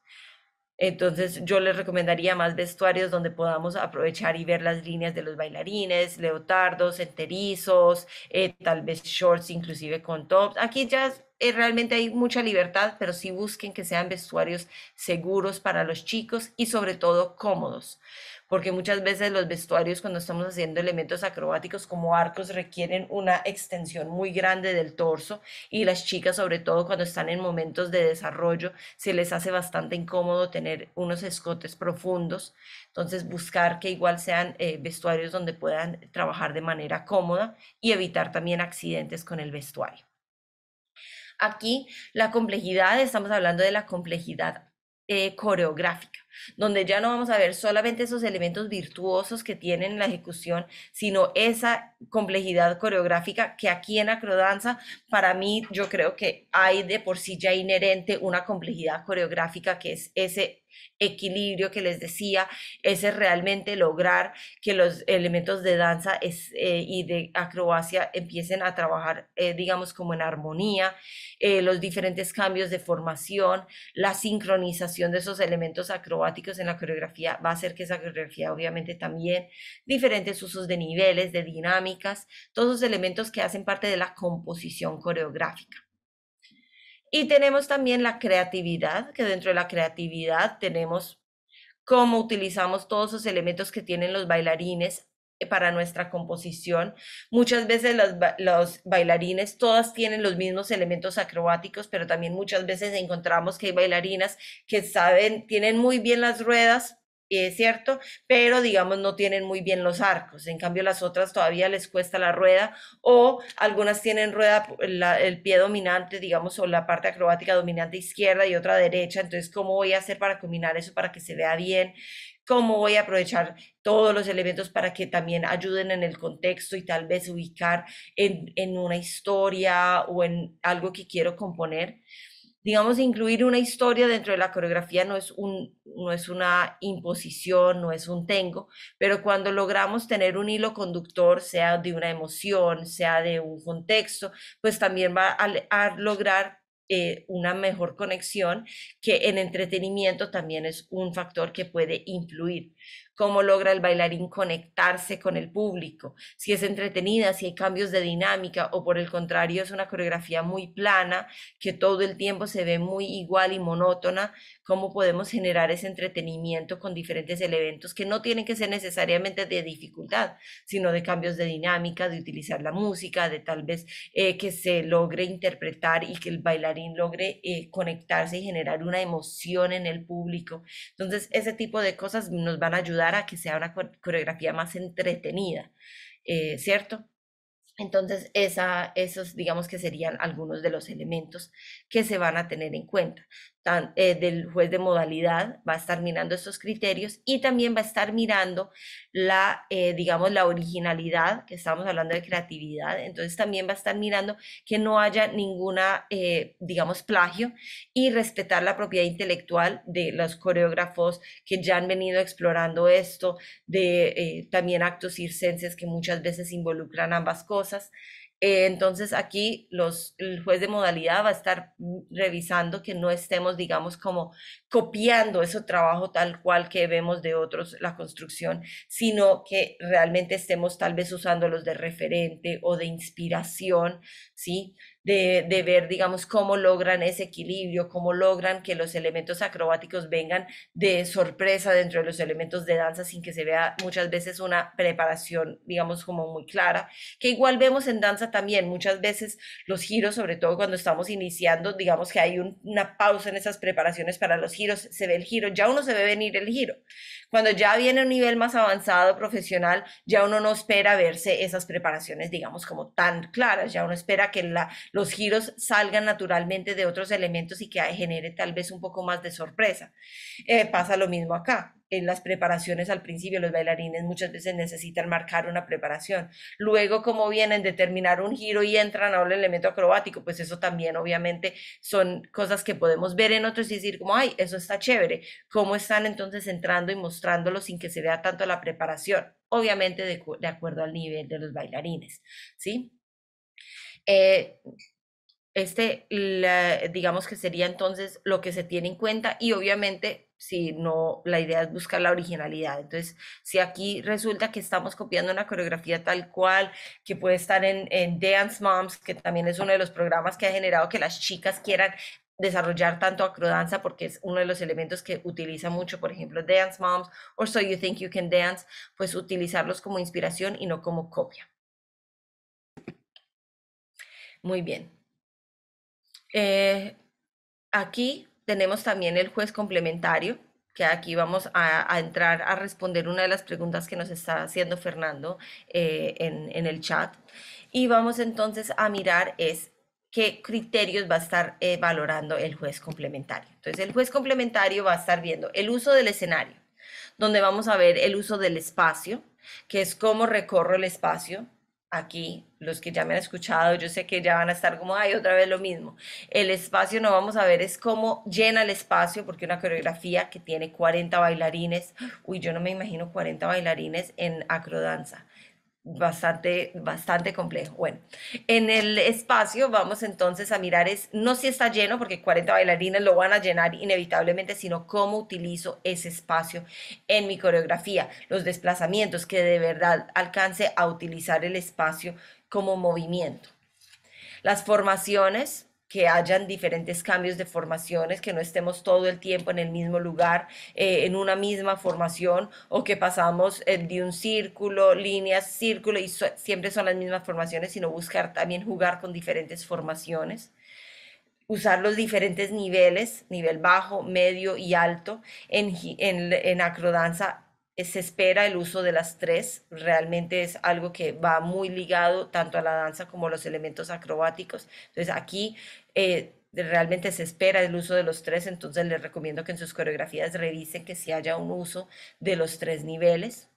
entonces yo les recomendaría más vestuarios donde podamos aprovechar y ver las líneas de los bailarines, leotardos, enterizos, eh, tal vez shorts inclusive con tops. Aquí ya eh, realmente hay mucha libertad, pero sí busquen que sean vestuarios seguros para los chicos y sobre todo cómodos porque muchas veces los vestuarios cuando estamos haciendo elementos acrobáticos como arcos requieren una extensión muy grande del torso y las chicas sobre todo cuando están en momentos de desarrollo se les hace bastante incómodo tener unos escotes profundos, entonces buscar que igual sean eh, vestuarios donde puedan trabajar de manera cómoda y evitar también accidentes con el vestuario. Aquí la complejidad, estamos hablando de la complejidad eh, coreográfica donde ya no vamos a ver solamente esos elementos virtuosos que tienen la ejecución, sino esa complejidad coreográfica que aquí en acrodanza, para mí, yo creo que hay de por sí ya inherente una complejidad coreográfica que es ese equilibrio que les decía, ese realmente lograr que los elementos de danza eh, y de acrobacia empiecen a trabajar, eh, digamos, como en armonía, eh, los diferentes cambios de formación, la sincronización de esos elementos acrobáticos en la coreografía va a hacer que esa coreografía obviamente también, diferentes usos de niveles, de dinámicas, todos los elementos que hacen parte de la composición coreográfica. Y tenemos también la creatividad, que dentro de la creatividad tenemos cómo utilizamos todos los elementos que tienen los bailarines eh, para nuestra composición. Muchas veces los, los, bailarines, todas tienen los mismos elementos acrobáticos, pero también muchas veces encontramos que hay bailarinas que saben, tienen muy bien las ruedas, es ¿cierto? Pero digamos no tienen muy bien los arcos, en cambio las otras todavía les cuesta la rueda o algunas tienen rueda, eh, el pie dominante, digamos, o la parte acrobática dominante izquierda y otra derecha, entonces ¿cómo voy a hacer para combinar eso para que se vea bien? ¿Cómo voy a aprovechar todos los elementos para que también ayuden en el contexto y tal vez ubicar en, en una historia o en algo que quiero componer? digamos, incluir una historia dentro de la coreografía no es, un, no es una imposición, no es un tengo, pero cuando logramos tener un hilo conductor, sea de una emoción, sea de un contexto, pues también va a, lograr eh, una mejor conexión, que en entretenimiento también es un factor que puede influir cómo logra el bailarín conectarse con el público, si es entretenida, si hay cambios de dinámica o por el contrario es una coreografía muy plana que todo el tiempo se ve muy igual y monótona, cómo podemos generar ese entretenimiento con diferentes elementos que no tienen que ser necesariamente de dificultad, sino de cambios de dinámica, de utilizar la música, de tal vez eh, que se logre interpretar y que el bailarín logre eh, conectarse y generar una emoción en el público. Entonces, ese tipo de cosas nos van a ayudar a que sea una coreografía más entretenida, eh, ¿cierto? Entonces, esa, esos digamos que serían algunos de los elementos que se van a tener en cuenta. Eh, del juez de modalidad, va a estar mirando estos criterios y también va a estar mirando la, eh, digamos, la originalidad, que estamos hablando de creatividad, entonces también va a estar mirando que no haya ninguna, eh, digamos, plagio y respetar la propiedad intelectual de los coreógrafos que ya han venido explorando esto, de también actos circenses que muchas veces involucran ambas cosas. Eh, entonces aquí los, el juez de modalidad va a estar mm, revisando que no estemos, digamos, como copiando ese trabajo tal cual que vemos de otros, la construcción, sino que realmente estemos tal vez usándolos de referente o de inspiración, ¿sí? de, ver, digamos, cómo logran ese equilibrio, cómo logran que los elementos acrobáticos vengan de sorpresa dentro de los elementos de danza sin que se vea muchas veces una preparación, digamos, como muy clara, que igual vemos en danza también, muchas veces los giros, sobre todo cuando estamos iniciando, digamos que hay una pausa en esas preparaciones para los giros, se ve el giro, ya uno se ve venir el giro, cuando ya viene un nivel más avanzado profesional, ya uno no espera verse esas preparaciones, digamos, como tan claras, ya uno espera que los giros salgan naturalmente de otros elementos y que genere tal vez un poco más de sorpresa. Eh, pasa lo mismo acá en las preparaciones al principio, los bailarines muchas veces necesitan marcar una preparación. Luego, como vienen, determinar un giro y entran a un elemento acrobático, pues eso también obviamente son cosas que podemos ver en otros y decir como, ay, eso está chévere, cómo están entonces entrando y mostrándolo sin que se vea tanto la preparación, obviamente de, acuerdo al nivel de los bailarines, ¿sí? Eh, este, digamos que sería entonces lo que se tiene en cuenta y obviamente si no, la idea es buscar la originalidad. Entonces, si aquí resulta que estamos copiando una coreografía tal cual, que puede estar en, Dance Moms, que también es uno de los programas que ha generado que las chicas quieran desarrollar tanto acrodanza porque es uno de los elementos que utiliza mucho, por ejemplo, Dance Moms o So You Think You Can Dance, pues utilizarlos como inspiración y no como copia. Muy bien. Eh, aquí tenemos también el juez complementario, que aquí vamos a, entrar a responder una de las preguntas que nos está haciendo Fernando eh, en, el chat. Y vamos entonces a mirar es qué criterios va a estar eh, valorando el juez complementario. Entonces, el juez complementario va a estar viendo el uso del escenario, donde vamos a ver el uso del espacio, que es cómo recorro el espacio, aquí, los que ya me han escuchado, yo sé que ya van a estar como, ay, otra vez lo mismo. El espacio no vamos a ver es cómo llena el espacio, porque una coreografía que tiene 40 bailarines, uy, yo no me imagino 40 bailarines en acrodanza bastante, bastante complejo. Bueno, en el espacio vamos entonces a mirar es, no si está lleno, porque 40 bailarines lo van a llenar inevitablemente, sino cómo utilizo ese espacio en mi coreografía, los desplazamientos, que de verdad alcance a utilizar el espacio como movimiento. Las formaciones, que hayan diferentes cambios de formaciones, que no estemos todo el tiempo en el mismo lugar, eh, en una misma formación, o que pasamos eh, de un círculo, líneas, círculo, y siempre son las mismas formaciones, sino buscar también jugar con diferentes formaciones usar los diferentes niveles, nivel bajo, medio y alto. En, en, en acrodanza eh, se espera el uso de las tres, realmente es algo que va muy ligado tanto a la danza como a los elementos acrobáticos. Entonces aquí eh, realmente se espera el uso de los tres, entonces les recomiendo que en sus coreografías revisen que si haya un uso de los tres niveles.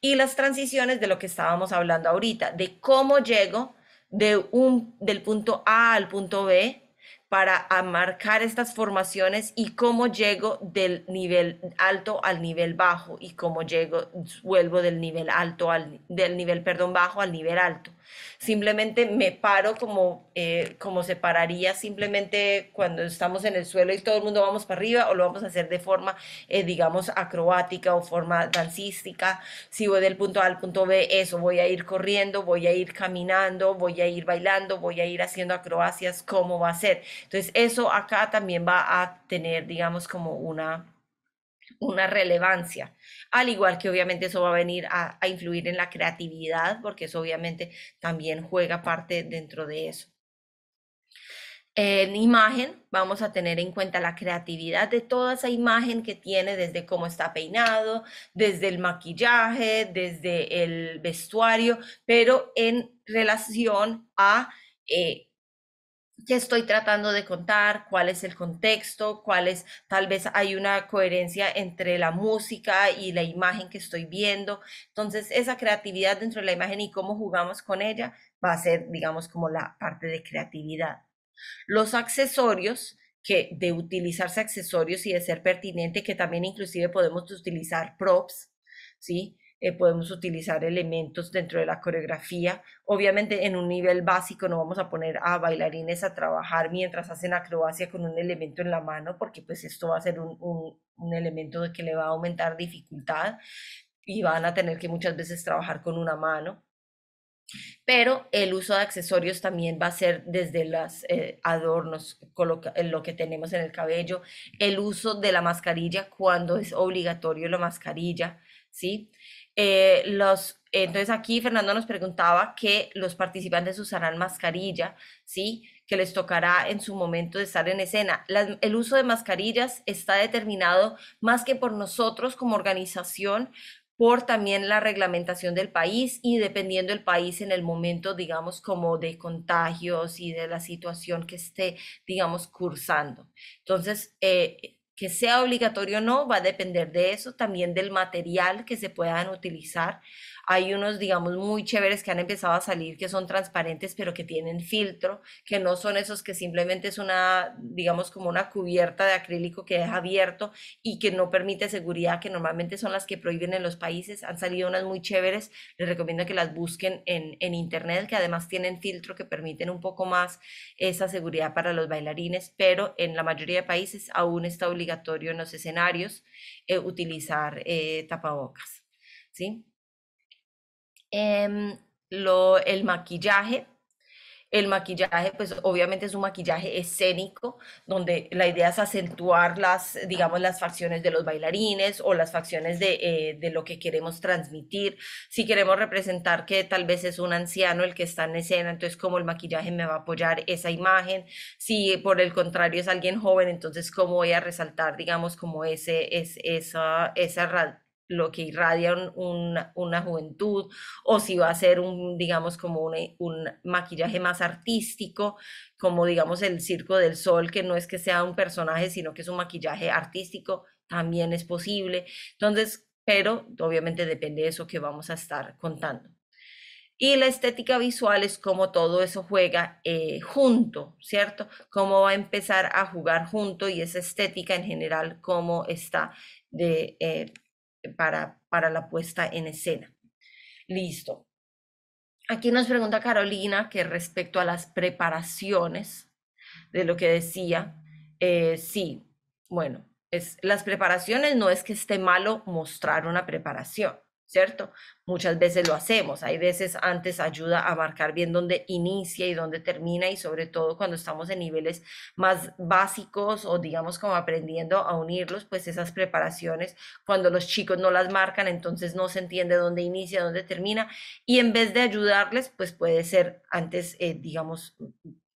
Y las transiciones de lo que estábamos hablando ahorita, de cómo llego de un, del punto A al punto B para marcar estas formaciones y cómo llego del nivel alto al nivel bajo y cómo llego, vuelvo del nivel alto al, del nivel, perdón, bajo al nivel alto simplemente me paro como, eh, como se pararía simplemente cuando estamos en el suelo y todo el mundo vamos para arriba o lo vamos a hacer de forma, eh, digamos, acrobática o forma dancística. Si voy del punto A al punto B, eso, voy a ir corriendo, voy a ir caminando, voy a ir bailando, voy a ir haciendo acrobacias, ¿cómo va a ser? Entonces, eso acá también va a tener, digamos, como una una relevancia. Al igual que obviamente eso va a venir a, influir en la creatividad, porque eso obviamente también juega parte dentro de eso. En imagen vamos a tener en cuenta la creatividad de toda esa imagen que tiene, desde cómo está peinado, desde el maquillaje, desde el vestuario, pero en relación a eh, qué estoy tratando de contar, cuál es el contexto, cuál es, tal vez hay una coherencia entre la música y la imagen que estoy viendo. Entonces, esa creatividad dentro de la imagen y cómo jugamos con ella va a ser, digamos, como la parte de creatividad. Los accesorios, que de utilizarse accesorios y de ser pertinente, que también inclusive podemos utilizar props, ¿sí? Eh, podemos utilizar elementos dentro de la coreografía. Obviamente en un nivel básico no vamos a poner a bailarines a trabajar mientras hacen acrobacia con un elemento en la mano, porque pues esto va a ser un, un, elemento que le va a aumentar dificultad y van a tener que muchas veces trabajar con una mano. Pero el uso de accesorios también va a ser desde los eh, adornos, eh, lo que tenemos en el cabello, el uso de la mascarilla cuando es obligatorio la mascarilla, ¿sí? Eh, los, entonces aquí Fernando nos preguntaba que los participantes usarán mascarilla, ¿sí? que les tocará en su momento de estar en escena. el uso de mascarillas está determinado más que por nosotros como organización, por también la reglamentación del país y dependiendo del país en el momento, digamos, como de contagios y de la situación que esté, digamos, cursando. Entonces, eh, que sea obligatorio o no va a depender de eso, también del material que se puedan utilizar. Hay unos, digamos, muy chéveres que han empezado a salir, que son transparentes, pero que tienen filtro, que no son esos que simplemente es una, digamos, como una cubierta de acrílico que es abierto y que no permite seguridad, que normalmente son las que prohíben en los países. Han salido unas muy chéveres, les recomiendo que las busquen en, internet, que además tienen filtro que permiten un poco más esa seguridad para los bailarines, pero en la mayoría de países aún está obligatorio en los escenarios eh, utilizar eh, tapabocas. ¿sí? Em, lo, el maquillaje. El maquillaje, pues obviamente es un maquillaje escénico, donde la idea es acentuar las, digamos, las facciones de los bailarines o las facciones de, eh, de lo que queremos transmitir. Si queremos representar que tal vez es un anciano el que está en escena, entonces cómo el maquillaje me va a apoyar esa imagen. Si por el contrario es alguien joven, entonces cómo voy a resaltar, digamos, como ese, es, esa, esa lo que irradia una juventud o si va a ser un, digamos, como eh, un, maquillaje más artístico, como digamos el Circo del Sol, que no es que sea un personaje, sino que es un maquillaje artístico, también es posible. Entonces, pero obviamente depende de eso que vamos a estar contando. Y la estética visual es como todo eso juega eh, junto, ¿cierto? Cómo va a empezar a jugar junto y esa estética en general, cómo está de... Eh, para, la puesta en escena. Listo. Aquí nos pregunta Carolina que respecto a las preparaciones de lo que decía, eh, sí, bueno, es, las preparaciones no es que esté malo mostrar una preparación, ¿cierto? Muchas veces lo hacemos, hay veces antes ayuda a marcar bien dónde inicia y dónde termina y sobre todo cuando estamos en niveles más básicos o digamos como aprendiendo a unirlos, pues esas preparaciones, cuando los chicos no las marcan, entonces no se entiende dónde inicia, dónde termina y en vez de ayudarles, pues puede ser antes, eh, digamos,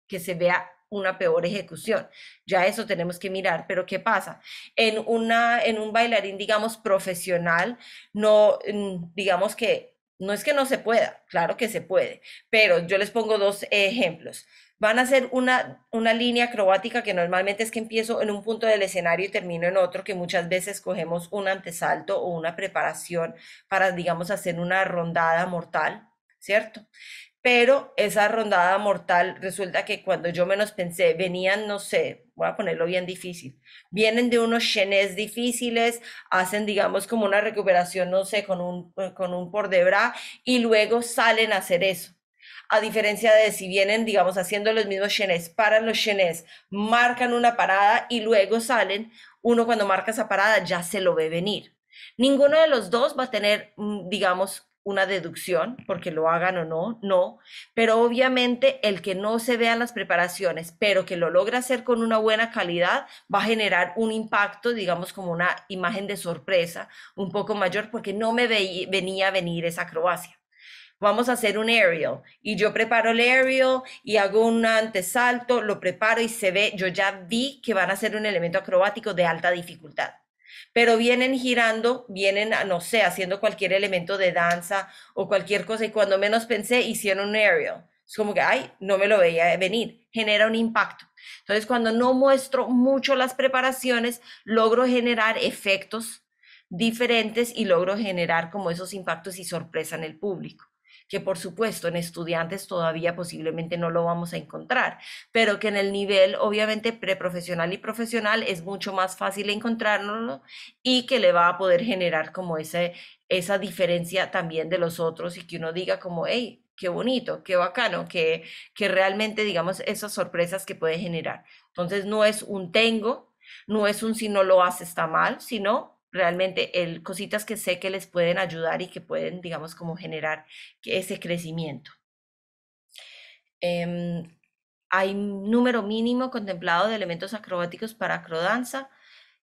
que se vea una peor ejecución. Ya eso tenemos que mirar, pero ¿qué pasa? En, una, en un bailarín, digamos, profesional, no, mm, digamos que no es que no se pueda, claro que se puede, pero yo les pongo dos ejemplos. Van a hacer una, una línea acrobática que normalmente es que empiezo en un punto del escenario y termino en otro, que muchas veces cogemos un antesalto o una preparación para, digamos, hacer una rondada mortal, ¿cierto? pero esa rondada mortal resulta que cuando yo menos pensé, venían, no sé, voy a ponerlo bien difícil, vienen de unos chenés difíciles, hacen, digamos, como una recuperación, no sé, con un, eh, con un por y luego salen a hacer eso. A diferencia de si vienen, digamos, haciendo los mismos chenés, paran los chenés, marcan una parada y luego salen, uno cuando marca esa parada ya se lo ve venir. Ninguno de los dos va a tener, mm, digamos, una deducción, porque lo hagan o no, no, pero obviamente el que no se vean las preparaciones, pero que lo logra hacer con una buena calidad, va a generar un impacto, digamos, como una imagen de sorpresa un poco mayor, porque no me venía a venir esa acrobacia vamos a hacer un aerial y yo preparo el aerial y hago un antesalto, lo preparo y se ve, yo ya vi que van a ser un elemento acrobático de alta dificultad pero vienen girando, vienen, no sé, haciendo cualquier elemento de danza o cualquier cosa y cuando menos pensé hicieron un aerial. Es como que, ay, no me lo veía venir, genera un impacto. Entonces, cuando no muestro mucho las preparaciones, logro generar efectos diferentes y logro generar como esos impactos y sorpresa en el público que por supuesto en estudiantes todavía posiblemente no lo vamos a encontrar, pero que en el nivel obviamente preprofesional y profesional es mucho más fácil encontrarlo y que le va a poder generar como ese, esa diferencia también de los otros y que uno diga como, hey, qué bonito, qué bacano, que, que realmente digamos esas sorpresas que puede generar. Entonces no es un tengo, no es un si no lo haces está mal, sino realmente el, cositas que sé que les pueden ayudar y que pueden, digamos, como generar ese crecimiento. Em, hay un número mínimo contemplado de elementos acrobáticos para acrodanza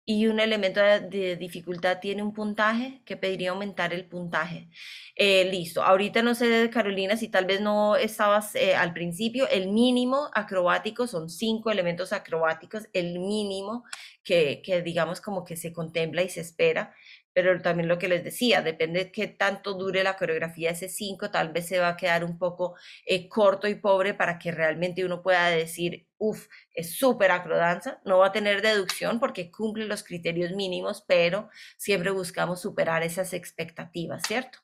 y un elemento de, dificultad tiene un puntaje que pediría aumentar el puntaje. Eh, listo. Ahorita no sé, Carolina, si tal vez no estabas eh, al principio, el mínimo acrobático son cinco elementos acrobáticos, el mínimo que, que digamos como que se contempla y se espera pero también lo que les decía, depende de qué tanto dure la coreografía ese 5, tal vez se va a quedar un poco eh, corto y pobre para que realmente uno pueda decir, uff, es súper acrodanza, no va a tener deducción porque cumple los criterios mínimos, pero siempre buscamos superar esas expectativas, ¿cierto?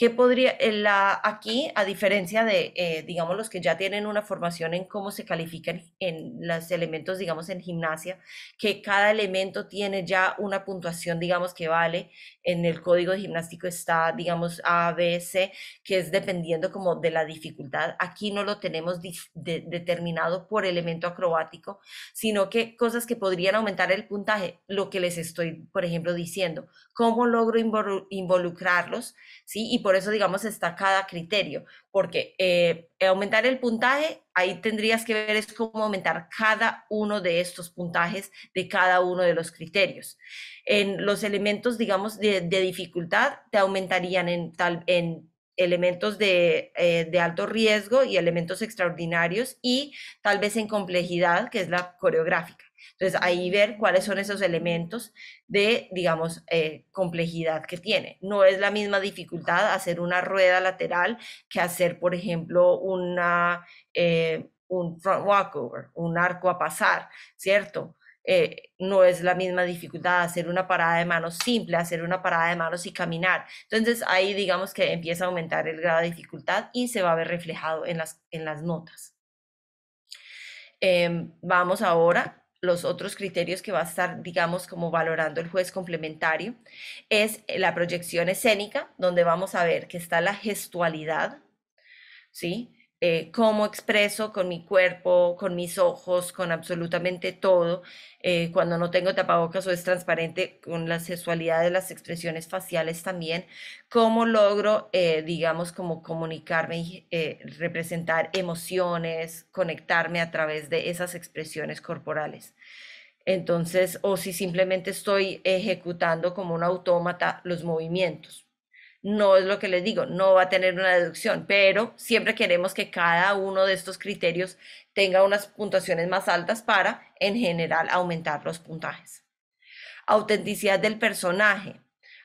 ¿Qué podría, eh, la, aquí, a diferencia de, eh, digamos, los que ya tienen una formación en cómo se califican en los elementos, digamos, en gimnasia, que cada elemento tiene ya una puntuación, digamos, que vale, en el código de gimnástico está, digamos, A, B, C, que es dependiendo como de la dificultad. Aquí no lo tenemos determinado por elemento acrobático, sino que cosas que podrían aumentar el puntaje, lo que les estoy, por ejemplo, diciendo, cómo logro involucrarlos, ¿sí? Y por por eso, digamos, está cada criterio, porque eh, aumentar el puntaje, ahí tendrías que ver es cómo aumentar cada uno de estos puntajes de cada uno de los criterios. En los elementos, digamos, de, dificultad, te aumentarían en, tal, en elementos eh, de, alto riesgo y elementos extraordinarios y tal vez en complejidad, que es la coreográfica. Entonces, ahí ver cuáles son esos elementos de, digamos, eh, complejidad que tiene. No es la misma dificultad hacer una rueda lateral que hacer, por ejemplo, eh, un front walkover, un arco a pasar, ¿cierto? Eh, no es la misma dificultad hacer una parada de manos simple, hacer una parada de manos y caminar. Entonces ahí digamos que empieza a aumentar el grado de dificultad y se va a ver reflejado en las, en las notas. Em, vamos ahora los otros criterios que va a estar, digamos, como valorando el juez complementario, es la proyección escénica, donde vamos a ver que está la gestualidad, ¿sí? Eh, cómo expreso con mi cuerpo, con mis ojos, con absolutamente todo. Eh, cuando no tengo tapabocas o es transparente, con la sexualidad de las expresiones faciales también. Cómo logro, eh, digamos, como comunicarme, representar emociones, conectarme a través de esas expresiones corporales. Entonces, o si simplemente estoy ejecutando como un autómata los movimientos no es lo que les digo, no va a tener una deducción, pero siempre queremos que cada uno de estos criterios tenga unas puntuaciones más altas para, en general, aumentar los puntajes. Autenticidad del personaje.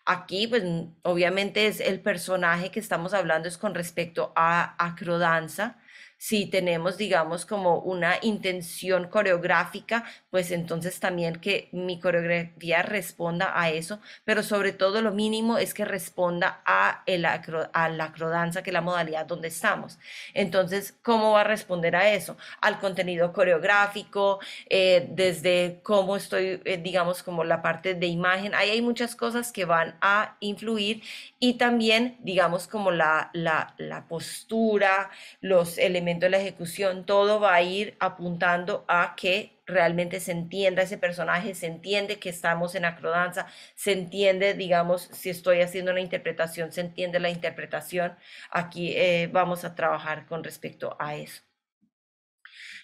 Aquí, pues, obviamente es el personaje que estamos hablando es con respecto a acrodanza, si tenemos, digamos, como una intención coreográfica, pues entonces también que mi coreografía responda a eso, pero sobre todo lo mínimo es que responda a, el acro, a la acrodanza, que es la modalidad donde estamos. Entonces, ¿cómo va a responder a eso? Al contenido coreográfico, eh, desde cómo estoy, eh, digamos, como la parte de imagen, ahí hay muchas cosas que van a influir y también, digamos, como la postura, los elementos de la ejecución, todo va a ir apuntando a que realmente se entienda ese personaje, se entiende que estamos en acrodanza, se entiende, digamos, si estoy haciendo una interpretación, se entiende la interpretación. Aquí eh, vamos a trabajar con respecto a eso.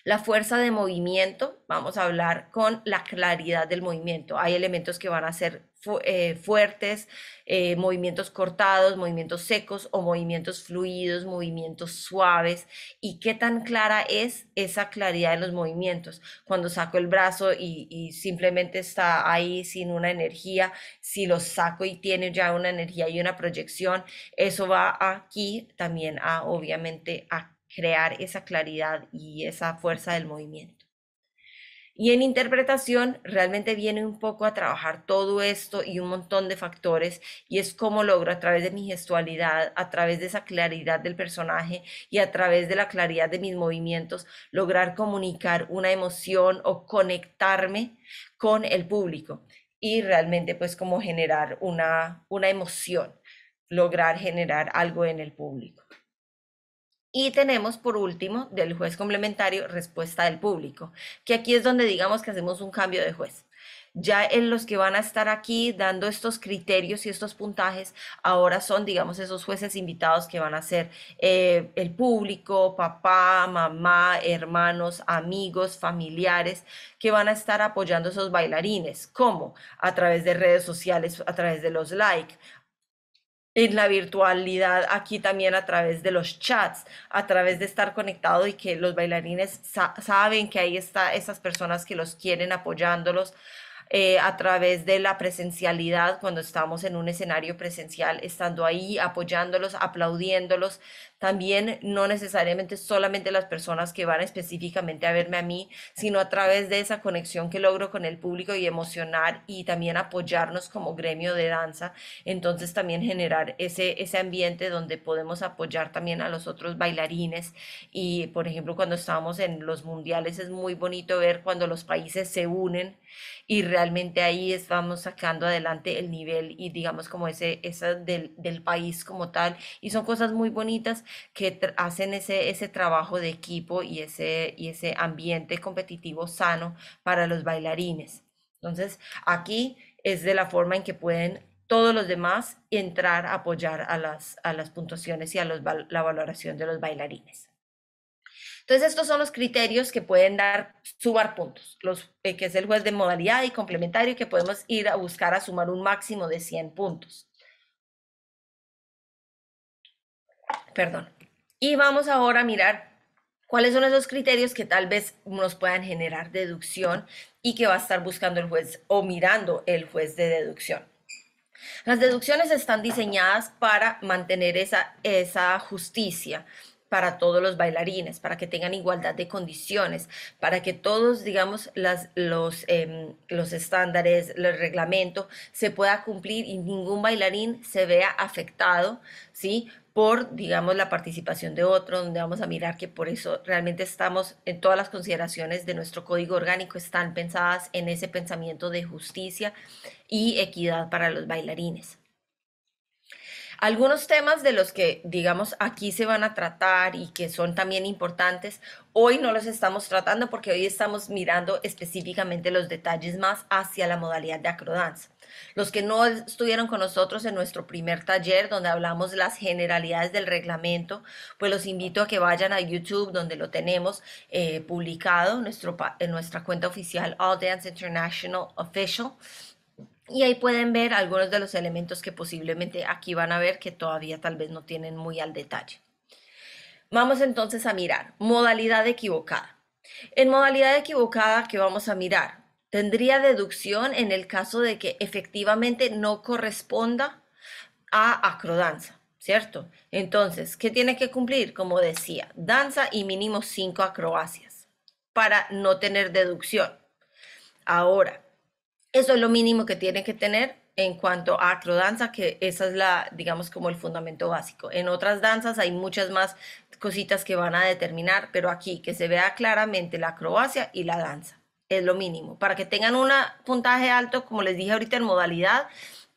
La fuerza de movimiento, vamos a hablar con la claridad del movimiento. Hay elementos que van a ser eh, fuertes, eh, movimientos cortados, movimientos secos o movimientos fluidos, movimientos suaves. ¿Y qué tan clara es esa claridad de los movimientos? Cuando saco el brazo y, simplemente está ahí sin una energía, si lo saco y tiene ya una energía y una proyección, eso va aquí también a obviamente a crear esa claridad y esa fuerza del movimiento. Y en interpretación realmente viene un poco a trabajar todo esto y un montón de factores y es cómo logro a través de mi gestualidad, a través de esa claridad del personaje y a través de la claridad de mis movimientos, lograr comunicar una emoción o conectarme con el público y realmente pues como generar una, una emoción, lograr generar algo en el público. Y tenemos por último del juez complementario respuesta del público, que aquí es donde digamos que hacemos un cambio de juez. Ya en los que van a estar aquí dando estos criterios y estos puntajes, ahora son, digamos, esos jueces invitados que van a ser eh, el público, papá, mamá, hermanos, amigos, familiares, que van a estar apoyando a esos bailarines. ¿Cómo? A través de redes sociales, a través de los likes, en la virtualidad, aquí también a través de los chats, a través de estar conectado y que los bailarines saben que ahí están esas personas que los quieren apoyándolos. Eh, a través de la presencialidad, cuando estamos en un escenario presencial, estando ahí, apoyándolos, aplaudiéndolos, también no necesariamente solamente las personas que van específicamente a verme a mí, sino a través de esa conexión que logro con el público y emocionar y también apoyarnos como gremio de danza. Entonces también generar ese, ese ambiente donde podemos apoyar también a los otros bailarines. Y por ejemplo, cuando estábamos en los mundiales es muy bonito ver cuando los países se unen y realmente ahí estamos sacando adelante el nivel y digamos como ese, esa del, del país como tal. Y son cosas muy bonitas que hacen ese, trabajo de equipo y ese, y ese ambiente competitivo sano para los bailarines. Entonces, aquí es de la forma en que pueden todos los demás entrar a apoyar a las, puntuaciones y a la valoración de los bailarines. Entonces, estos son los criterios que pueden dar sumar puntos, los, eh, que es el juez de modalidad y complementario, que podemos ir a buscar a sumar un máximo de 100 puntos. Perdón. Y vamos ahora a mirar cuáles son esos criterios que tal vez nos puedan generar deducción y que va a estar buscando el juez o mirando el juez de deducción. Las deducciones están diseñadas para mantener esa, esa justicia para todos los bailarines, para que tengan igualdad de condiciones, para que todos, digamos, las, los, em, los estándares, el reglamento se pueda cumplir y ningún bailarín se vea afectado, ¿sí? por, digamos, la participación de otro, donde vamos a mirar que por eso realmente estamos en todas las consideraciones de nuestro código orgánico, están pensadas en ese pensamiento de justicia y equidad para los bailarines. Algunos temas de los que, digamos, aquí se van a tratar y que son también importantes, hoy no los estamos tratando porque hoy estamos mirando específicamente los detalles más hacia la modalidad de acrodanza los que no estuvieron con nosotros en nuestro primer taller donde hablamos las generalidades del reglamento, pues los invito a que vayan a YouTube donde lo tenemos eh, publicado en nuestra cuenta oficial Audience International Official. Y ahí pueden ver algunos de los elementos que posiblemente aquí van a ver que todavía tal vez no tienen muy al detalle. Vamos entonces a mirar modalidad equivocada. En modalidad equivocada, que vamos a mirar? tendría deducción en el caso de que efectivamente no corresponda a acrodanza, ¿cierto? Entonces, ¿qué tiene que cumplir? Como decía, danza y mínimo cinco acrobacias para no tener deducción. Ahora, eso es lo mínimo que tiene que tener en cuanto a acrodanza, que esa es la, digamos, como el fundamento básico. En otras danzas hay muchas más cositas que van a determinar, pero aquí que se vea claramente la acrobacia y la danza es lo mínimo. Para que tengan un puntaje alto, como les dije ahorita en modalidad,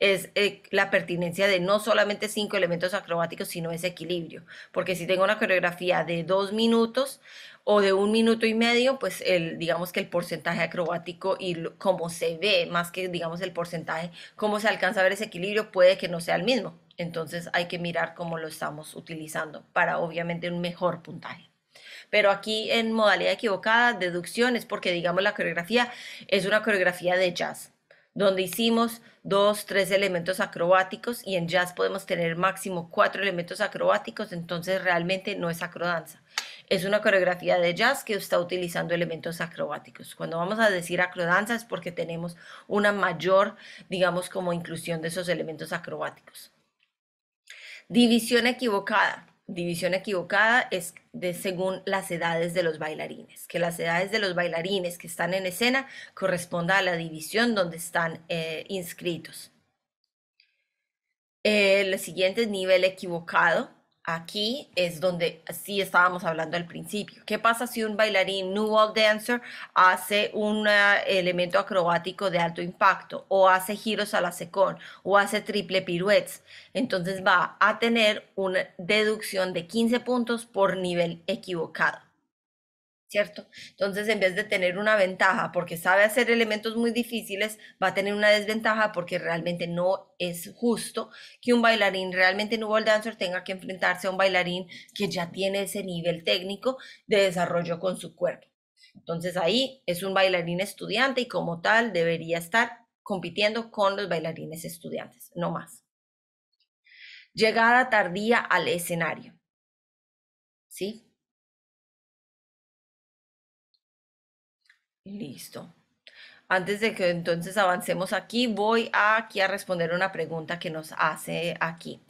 es eh, la pertinencia de no solamente cinco elementos acrobáticos, sino ese equilibrio. Porque si tengo una coreografía de dos minutos o de un minuto y medio, pues el, digamos que el porcentaje acrobático y cómo se ve, más que digamos el porcentaje, cómo se alcanza a ver ese equilibrio, puede que no sea el mismo. Entonces hay que mirar cómo lo estamos utilizando para obviamente un mejor puntaje pero aquí en modalidad equivocada, deducción, es porque, digamos, la coreografía es una coreografía de jazz donde hicimos dos, tres elementos acrobáticos y en jazz podemos tener máximo cuatro elementos acrobáticos, entonces realmente no es acrodanza. Es una coreografía de jazz que está utilizando elementos acrobáticos. Cuando vamos a decir acrodanza es porque tenemos una mayor, digamos, como inclusión de esos elementos acrobáticos. División equivocada división equivocada es de según las edades de los bailarines, que las edades de los bailarines que están en escena corresponda a la división donde están eh, inscritos. El siguiente nivel equivocado, Aquí es donde sí estábamos hablando al principio. ¿Qué pasa si un bailarín New world Dancer hace un ah, elemento acrobático de alto impacto o hace giros a la secón o hace triple piruetes? Entonces va a tener una deducción de 15 puntos por nivel equivocado. ¿cierto? Entonces, en vez de tener una ventaja porque sabe hacer elementos muy difíciles, va a tener una desventaja porque realmente no es justo que un bailarín realmente nuevo dancer tenga que enfrentarse a un bailarín que ya tiene ese nivel técnico de desarrollo con su cuerpo. Entonces, ahí es un bailarín estudiante y como tal debería estar compitiendo con los bailarines estudiantes, no más. Llegada tardía al escenario. ¿Sí? Listo. Antes de que entonces avancemos aquí, voy aquí a responder una pregunta que nos hace aquí.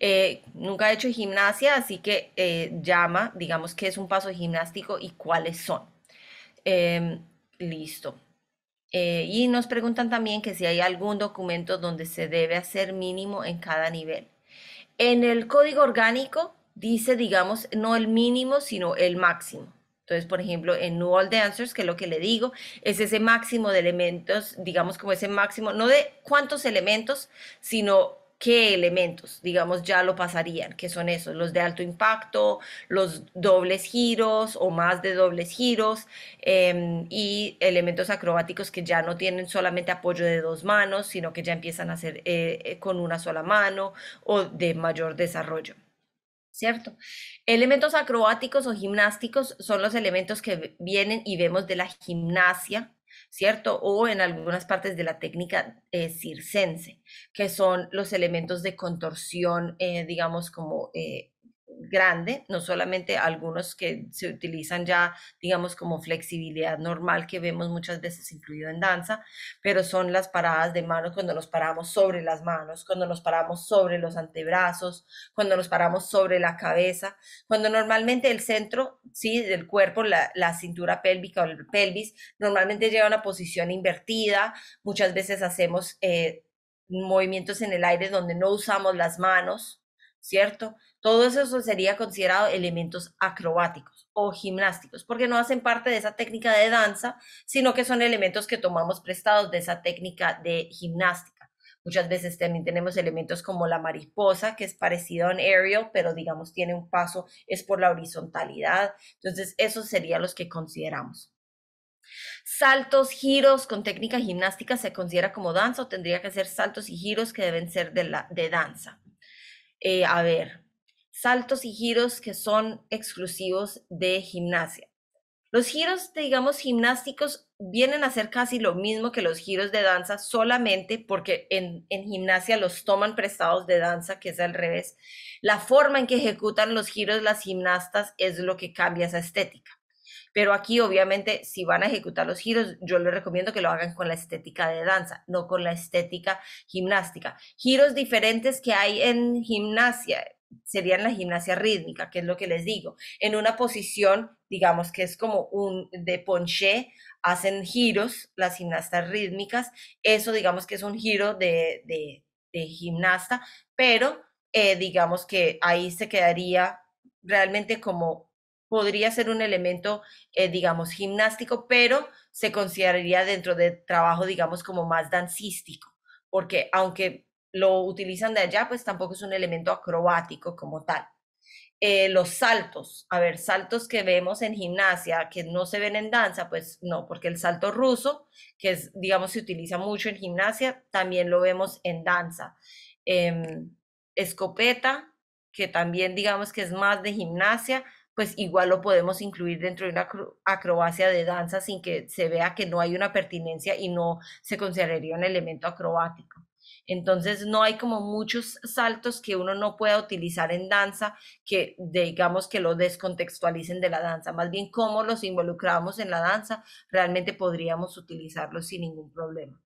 Eh, nunca he hecho gimnasia, así que eh, llama, digamos que es un paso gimnástico y cuáles son. Em, listo. Eh, y nos preguntan también que si hay algún documento donde se debe hacer mínimo en cada nivel. En el código orgánico dice, digamos, no el mínimo, sino el máximo. Entonces, por ejemplo, en New All Dancers, que es lo que le digo, es ese máximo de elementos, digamos como ese máximo, no de cuántos elementos, sino qué elementos, digamos, ya lo pasarían, que son esos, los de alto impacto, los dobles giros o más de dobles giros em, y elementos acrobáticos que ya no tienen solamente apoyo de dos manos, sino que ya empiezan a hacer eh, eh, con una sola mano o de mayor desarrollo. ¿cierto? Elementos acrobáticos o gimnásticos son los elementos que vienen y vemos de la gimnasia, ¿cierto? O en algunas partes de la técnica eh, circense, que son los elementos de contorsión, eh, digamos, como eh, grande, no solamente algunos que se utilizan ya, digamos, como flexibilidad normal que vemos muchas veces incluido en danza, pero son las paradas de manos cuando nos paramos sobre las manos, cuando nos paramos sobre los antebrazos, cuando nos paramos sobre la cabeza, cuando normalmente el centro, sí, del cuerpo, la, la cintura pélvica o el pelvis, normalmente lleva una posición invertida, muchas veces hacemos... Eh, movimientos en el aire donde no usamos las manos, ¿cierto? Todo eso sería considerado elementos acrobáticos o gimnásticos, porque no hacen parte de esa técnica de danza, sino que son elementos que tomamos prestados de esa técnica de gimnástica. Muchas veces también tenemos elementos como la mariposa, que es parecido a un aerial, pero digamos tiene un paso, es por la horizontalidad. Entonces, esos serían los que consideramos. Saltos, giros con técnica gimnástica se considera como danza o tendría que ser saltos y giros que deben ser de, la, de danza. Eh, a ver, saltos y giros que son exclusivos de gimnasia. Los giros, digamos, gimnásticos vienen a ser casi lo mismo que los giros de danza, solamente porque en, en, gimnasia los toman prestados de danza, que es al revés. La forma en que ejecutan los giros las gimnastas es lo que cambia esa estética. Pero aquí, obviamente, si van a ejecutar los giros, yo les recomiendo que lo hagan con la estética de danza, no con la estética gimnástica. Giros diferentes que hay en gimnasia, serían la gimnasia rítmica, que es lo que les digo. En una posición, digamos que es como un de ponché, hacen giros las gimnastas rítmicas. Eso, digamos que es un giro de, de, gimnasta, pero eh, digamos que ahí se quedaría realmente como podría ser un elemento, eh, digamos, gimnástico, pero se consideraría dentro de trabajo, digamos, como más dancístico, porque aunque lo utilizan de allá, pues tampoco es un elemento acrobático como tal. Eh, los saltos, a ver, saltos que vemos en gimnasia, que no se ven en danza, pues no, porque el salto ruso, que es, digamos, se utiliza mucho en gimnasia, también lo vemos en danza. Em, escopeta, que también digamos que es más de gimnasia, pues igual lo podemos incluir dentro de una acrobacia de danza sin que se vea que no hay una pertinencia y no se consideraría un elemento acrobático. Entonces no hay como muchos saltos que uno no pueda utilizar en danza que digamos que lo descontextualicen de la danza. Más bien cómo los involucramos en la danza, realmente podríamos utilizarlos sin ningún problema.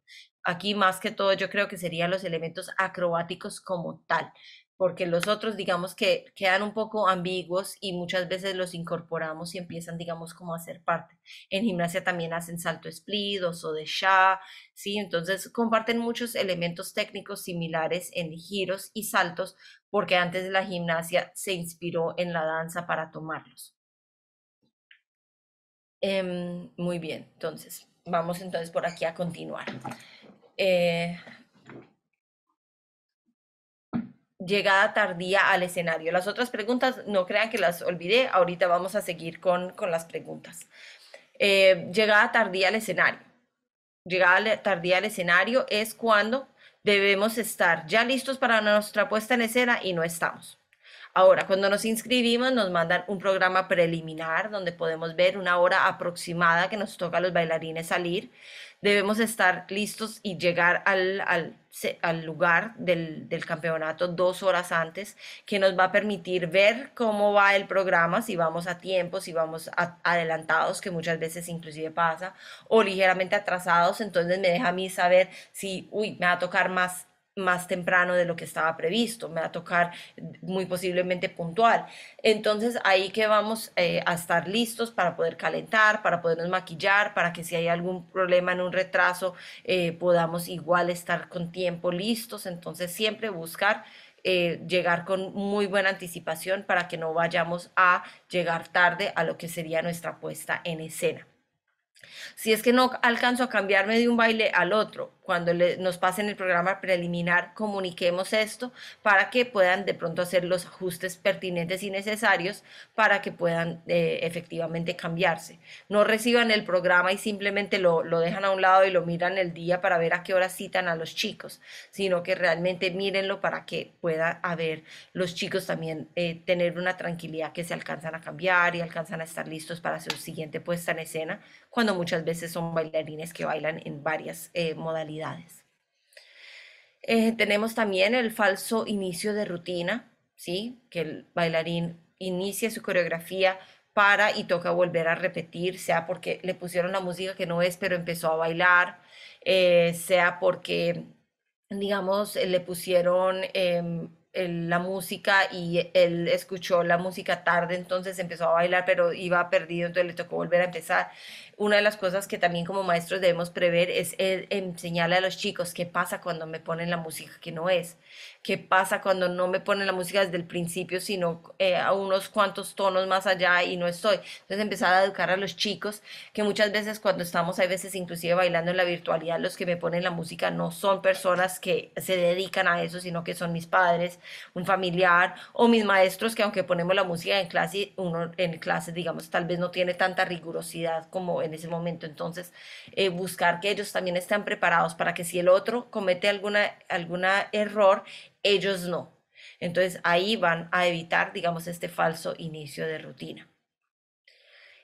Aquí más que todo yo creo que serían los elementos acrobáticos como tal, porque los otros, digamos, que quedan un poco ambiguos y muchas veces los incorporamos y empiezan, digamos, como a ser parte. En gimnasia también hacen salto split o de sha, ¿sí? Entonces comparten muchos elementos técnicos similares en giros y saltos, porque antes de la gimnasia se inspiró en la danza para tomarlos. Em, muy bien, entonces, vamos entonces por aquí a continuar. Eh, llegada tardía al escenario. Las otras preguntas, no crean que las olvidé, ahorita vamos a seguir con, las preguntas. Eh, llegada tardía al escenario. Llegada tardía al escenario es cuando debemos estar ya listos para nuestra puesta en escena y no estamos. Ahora, cuando nos inscribimos nos mandan un programa preliminar donde podemos ver una hora aproximada que nos toca a los bailarines salir. Debemos estar listos y llegar al, al, lugar del, campeonato dos horas antes, que nos va a permitir ver cómo va el programa, si vamos a tiempo, si vamos adelantados, que muchas veces inclusive pasa, o ligeramente atrasados, entonces me deja a mí saber si, uy, me va a tocar más más temprano de lo que estaba previsto, me va a tocar muy posiblemente puntual. Entonces ahí que vamos eh, a estar listos para poder calentar, para podernos maquillar, para que si hay algún problema en un retraso eh, podamos igual estar con tiempo listos. Entonces siempre buscar eh, llegar con muy buena anticipación para que no vayamos a llegar tarde a lo que sería nuestra puesta en escena. Si es que no alcanzo a cambiarme de un baile al otro, cuando nos pasen el programa preliminar, comuniquemos esto para que puedan de pronto hacer los ajustes pertinentes y necesarios para que puedan eh, efectivamente cambiarse. No reciban el programa y simplemente lo, dejan a un lado y lo miran el día para ver a qué hora citan a los chicos, sino que realmente mírenlo para que pueda haber los chicos también eh, tener una tranquilidad que se alcanzan a cambiar y alcanzan a estar listos para su siguiente puesta en escena cuando muchas veces son bailarines que bailan en varias eh, modalidades. Eh, tenemos también el falso inicio de rutina, ¿sí? que el bailarín inicia su coreografía para y toca volver a repetir, sea porque le pusieron la música que no es, pero empezó a bailar, eh, sea porque, digamos, le pusieron em, la música y él escuchó la música tarde, entonces empezó a bailar, pero iba perdido, entonces le tocó volver a empezar una de las cosas que también como maestros debemos prever es enseñarle a los chicos qué pasa cuando me ponen la música que no es, qué pasa cuando no me ponen la música desde el principio, sino eh, a unos cuantos tonos más allá y no estoy. Entonces empezar a educar a los chicos que muchas veces cuando estamos, hay veces inclusive bailando en la virtualidad, los que me ponen la música no son personas que se dedican a eso, sino que son mis padres, un familiar o mis maestros que aunque ponemos la música en clase, uno en clases, digamos, tal vez no tiene tanta rigurosidad como es en ese momento. Entonces, eh, buscar que ellos también estén preparados para que si el otro comete alguna, alguna error, ellos no. Entonces, ahí van a evitar, digamos, este falso inicio de rutina.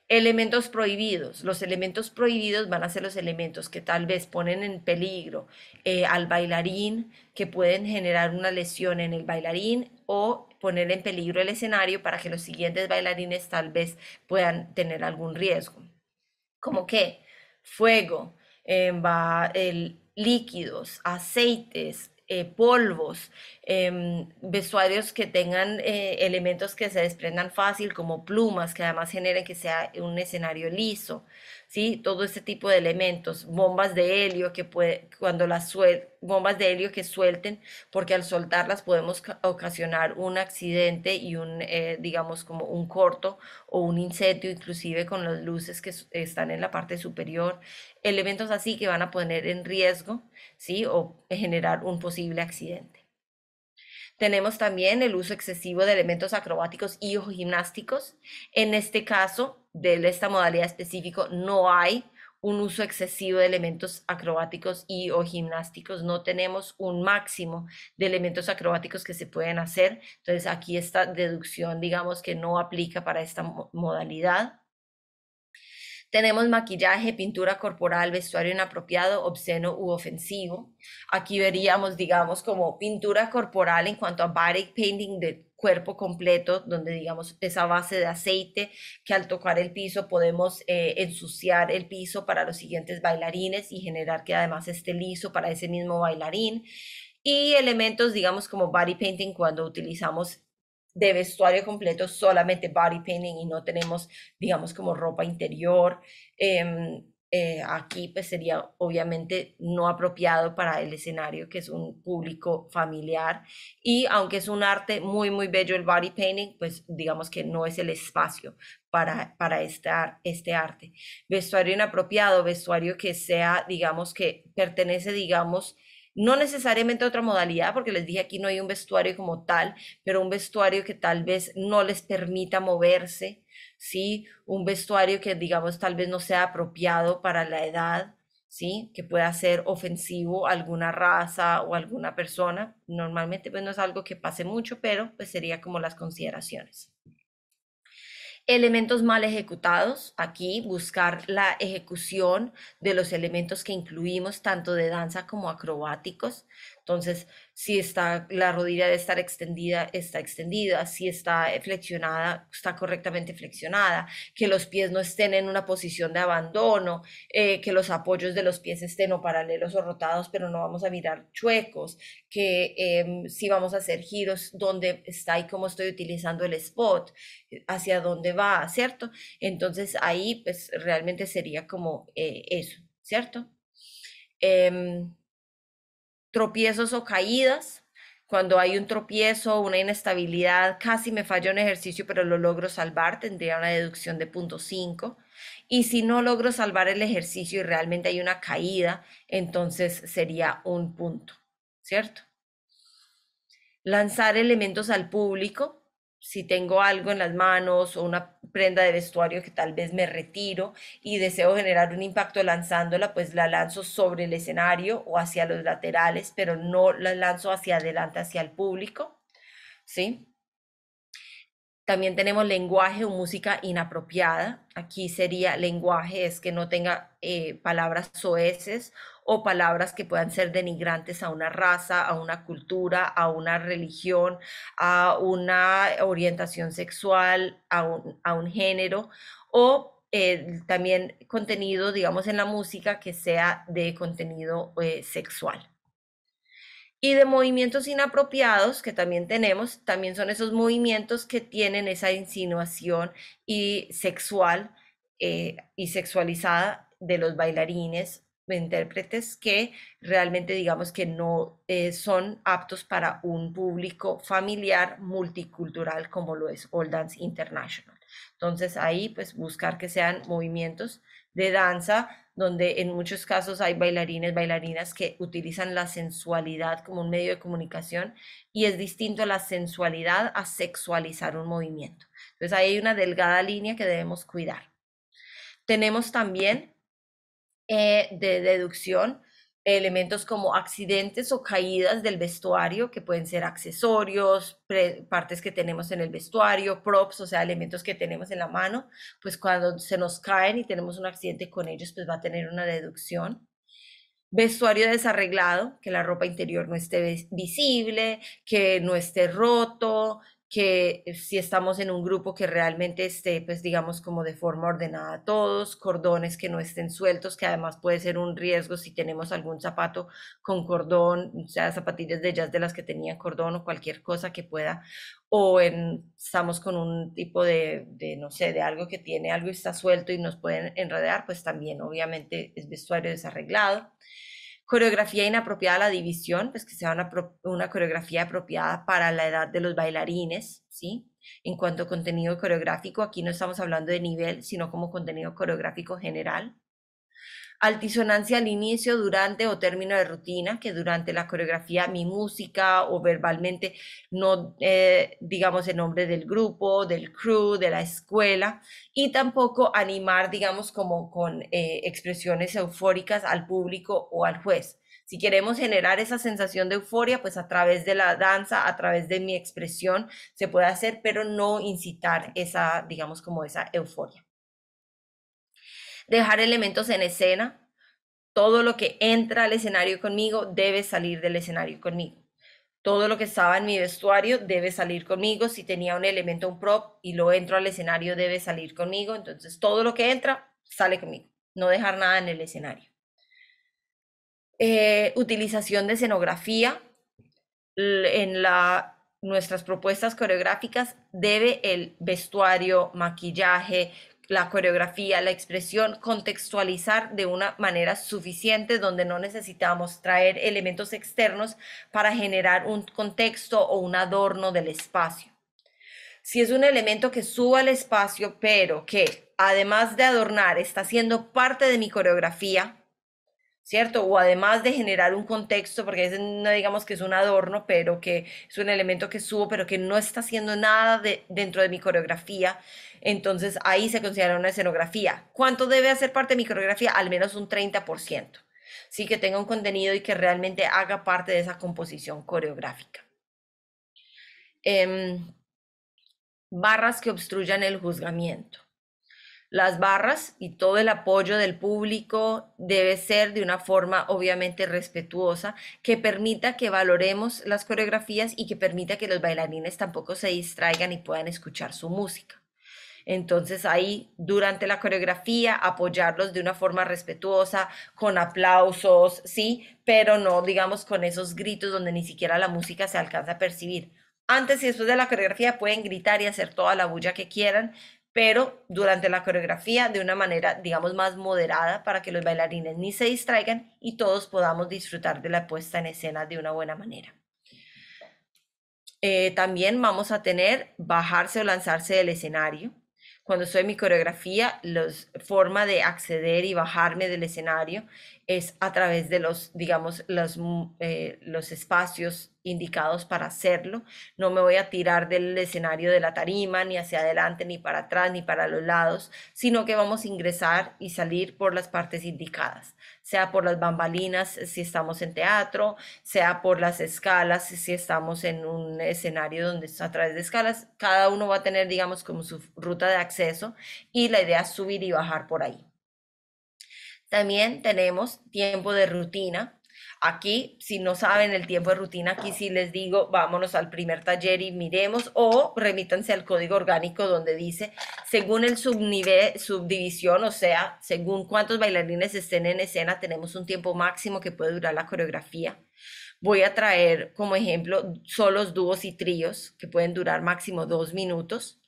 Elementos prohibidos. Los elementos prohibidos van a ser los elementos que tal vez ponen en peligro eh, al bailarín, que pueden generar una lesión en el bailarín o poner en peligro el escenario para que los siguientes bailarines tal vez puedan tener algún riesgo como qué? Fuego, em, va, el, líquidos, aceites, eh, polvos, em, vestuarios que tengan eh, elementos que se desprendan fácil, como plumas, que además generen que sea un escenario liso. ¿sí? Todo este tipo de elementos, bombas de helio que puede, cuando las bombas de helio que suelten, porque al soltarlas podemos ocasionar un accidente y un, eh, digamos, como un corto o un incendio, inclusive con las luces que están en la parte superior, elementos así que van a poner en riesgo, ¿sí? O generar un posible accidente. Tenemos también el uso excesivo de elementos acrobáticos y o gimnásticos. En este caso, de esta modalidad específico no hay un uso excesivo de elementos acrobáticos y o gimnásticos, no tenemos un máximo de elementos acrobáticos que se pueden hacer, entonces aquí esta deducción digamos que no aplica para esta modalidad. Tenemos maquillaje, pintura corporal, vestuario inapropiado, obsceno u ofensivo. Aquí veríamos, digamos, como pintura corporal en cuanto a body painting de cuerpo completo, donde digamos esa base de aceite que al tocar el piso podemos eh, ensuciar el piso para los siguientes bailarines y generar que además esté liso para ese mismo bailarín. Y elementos, digamos, como body painting cuando utilizamos de vestuario completo solamente body painting y no tenemos, digamos, como ropa interior. Em, eh, aquí pues sería obviamente no apropiado para el escenario que es un público familiar y aunque es un arte muy muy bello el body painting pues digamos que no es el espacio para, para este, arte. Vestuario inapropiado, vestuario que sea digamos que pertenece digamos no necesariamente a otra modalidad, porque les dije aquí no hay un vestuario como tal, pero un vestuario que tal vez no les permita moverse, ¿sí? Un vestuario que, digamos, tal vez no sea apropiado para la edad, ¿sí? Que pueda ser ofensivo a alguna raza o alguna persona. Normalmente, pues no es algo que pase mucho, pero pues sería como las consideraciones. Elementos mal ejecutados, aquí buscar la ejecución de los elementos que incluimos, tanto de danza como acrobáticos, entonces, si está la rodilla de estar extendida, está extendida, si está eh, flexionada, está correctamente flexionada, que los pies no estén en una posición de abandono, eh, que los apoyos de los pies estén o paralelos o rotados, pero no vamos a mirar chuecos, que em, si vamos a hacer giros, dónde está y cómo estoy utilizando el spot, eh, hacia dónde va, ¿cierto? Entonces ahí pues realmente sería como eso, ¿cierto? Em, tropiezos o caídas. Cuando hay un tropiezo, una inestabilidad, casi me falló un ejercicio, pero lo logro salvar, tendría una deducción de 0.5. Y si no logro salvar el ejercicio y realmente hay una caída, entonces sería un punto, ¿cierto? Lanzar elementos al público, si tengo algo en las manos o una prenda de vestuario que tal vez me retiro y deseo generar un impacto lanzándola, pues la lanzo sobre el escenario o hacia los laterales, pero no la lanzo hacia adelante, hacia el público, ¿sí? También tenemos lenguaje o música inapropiada. Aquí sería lenguaje es que no tenga eh, palabras soeces o palabras que puedan ser denigrantes a una raza, a una cultura, a una religión, a una orientación sexual, a un, género o eh, también contenido, digamos, en la música que sea de contenido eh, sexual. Y de movimientos inapropiados que también tenemos, también son esos movimientos que tienen esa insinuación y sexual eh, y sexualizada de los bailarines, de intérpretes que realmente digamos que no eh, son aptos para un público familiar multicultural como lo es All Dance International. Entonces ahí pues buscar que sean movimientos de danza donde en muchos casos hay bailarines, bailarinas que utilizan la sensualidad como un medio de comunicación y es distinto la sensualidad a sexualizar un movimiento. Entonces ahí hay una delgada línea que debemos cuidar. Tenemos también eh, de deducción elementos como accidentes o caídas del vestuario, que pueden ser accesorios, partes que tenemos en el vestuario, props, o sea, elementos que tenemos en la mano, pues cuando se nos caen y tenemos un accidente con ellos, pues va a tener una deducción. Vestuario desarreglado, que la ropa interior no esté visible, que no esté roto, que eh, si estamos en un grupo que realmente esté, pues digamos, como de forma ordenada todos, cordones que no estén sueltos, que además puede ser un riesgo si tenemos algún zapato con cordón, o sea, zapatillas de jazz de las que tenía cordón o cualquier cosa que pueda, o estamos con un tipo de, de, no sé, de algo que tiene algo y está suelto y nos pueden enredar, pues también obviamente es vestuario desarreglado coreografía inapropiada a la división, pues que sea una, coreografía apropiada para la edad de los bailarines, ¿sí? En cuanto a contenido coreográfico, aquí no estamos hablando de nivel, sino como contenido coreográfico general altisonancia al inicio, durante o término de rutina, que durante la coreografía, mi música o verbalmente, no eh, digamos el nombre del grupo, del crew, de la escuela, y tampoco animar, digamos, como con eh, expresiones eufóricas al público o al juez. Si queremos generar esa sensación de euforia, pues a través de la danza, a través de mi expresión, se puede hacer, pero no incitar esa, digamos, como esa euforia dejar elementos en escena. Todo lo que entra al escenario conmigo debe salir del escenario conmigo. Todo lo que estaba en mi vestuario debe salir conmigo. Si tenía un elemento, un prop, y lo entro al escenario, debe salir conmigo. Entonces, todo lo que entra, sale conmigo. No dejar nada en el escenario. Eh, utilización de escenografía. En la nuestras propuestas coreográficas debe el vestuario, maquillaje, la coreografía, la expresión, contextualizar de una manera suficiente donde no necesitamos traer elementos externos para generar un contexto o un adorno del espacio. Si es un elemento que subo al espacio, pero que además de adornar está siendo parte de mi coreografía, ¿cierto? O además de generar un contexto, porque no digamos que es un adorno, pero que es un elemento que subo, pero que no está haciendo nada dentro de mi coreografía, entonces ahí se considera una escenografía. ¿Cuánto debe hacer parte de mi coreografía? Al menos un 30%. Sí, que tenga un contenido y que realmente haga parte de esa composición coreográfica. Em, barras que obstruyan el juzgamiento. Las barras y todo el apoyo del público debe ser de una forma obviamente respetuosa que permita que valoremos las coreografías y que permita que los bailarines tampoco se distraigan y puedan escuchar su música. Entonces ahí durante la coreografía apoyarlos de una forma respetuosa, con aplausos, sí, pero no digamos con esos gritos donde ni siquiera la música se alcanza a percibir. Antes y después de la coreografía pueden gritar y hacer toda la bulla que quieran, pero durante la coreografía de una manera, digamos, más moderada para que los bailarines ni se distraigan y todos podamos disfrutar de la puesta en escena de una buena manera. Eh, también vamos a tener bajarse o lanzarse del escenario, cuando soy mi coreografía, la forma de acceder y bajarme del escenario es a través de los, digamos, los, mm, eh, los espacios indicados para hacerlo. No me voy a tirar del escenario de la tarima, ni hacia adelante, ni para atrás, ni para los lados, sino que vamos a ingresar y salir por las partes indicadas, sea por las bambalinas eh, si estamos en teatro, sea por las escalas si estamos en un escenario donde a través de escalas, cada uno va a tener, digamos, como su ruta de acceso y la idea es subir y bajar por ahí. También tenemos tiempo de rutina. Aquí, si no saben el tiempo de rutina, aquí sí les digo, vámonos al primer taller y miremos o remítanse al código orgánico donde dice, según el subnivel, subdivisión, o sea, según cuántos bailarines estén en escena, tenemos un tiempo máximo que puede durar la coreografía. Voy a traer como ejemplo solos, dúos y tríos que pueden durar máximo dos minutos.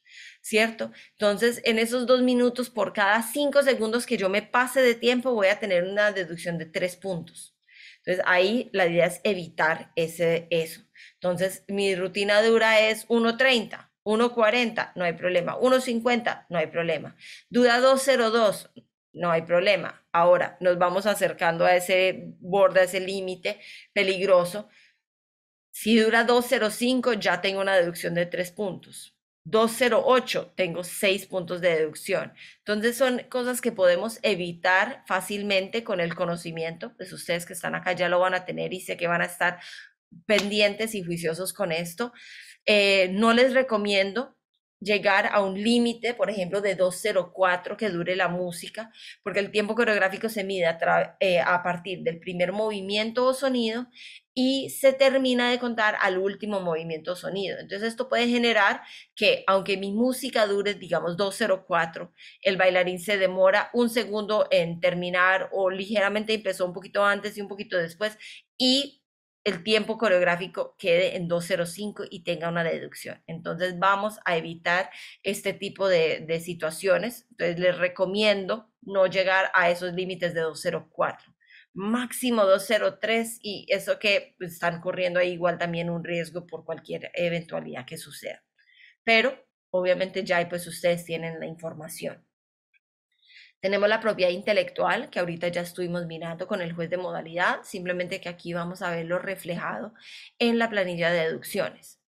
¿cierto? Entonces, en esos dos minutos, por cada cinco segundos que yo me pase de tiempo, voy a tener una deducción de tres puntos. Entonces, ahí la idea es evitar ese, eso. Entonces, mi rutina dura es 1.30, 1.40, no hay problema. 1.50, no hay problema. Dura 202, no hay problema. Ahora, nos vamos acercando a ese borde, a ese límite peligroso. Si dura 205, ya tengo una deducción de tres puntos. 208, tengo seis puntos de deducción. Entonces son cosas que podemos evitar fácilmente con el conocimiento. Pues ustedes que están acá ya lo van a tener y sé que van a estar pendientes y juiciosos con esto. Eh, no les recomiendo llegar a un límite, por ejemplo, de 204 que dure la música, porque el tiempo coreográfico se mide eh, a, partir del primer movimiento o sonido y se termina de contar al último movimiento o sonido. Entonces esto puede generar que aunque mi música dure, digamos, 204, el bailarín se demora un segundo en terminar o ligeramente empezó un poquito antes y un poquito después y el tiempo coreográfico quede en 205 y tenga una deducción. Entonces vamos a evitar este tipo de, situaciones. Entonces les recomiendo no llegar a esos límites de 204 máximo 203 y eso que pues, están corriendo ahí igual también un riesgo por cualquier eventualidad que suceda. Pero obviamente ya pues ustedes tienen la información. Tenemos la propiedad intelectual, que ahorita ya estuvimos mirando con el juez de modalidad, simplemente que aquí vamos a verlo reflejado en la planilla de deducciones.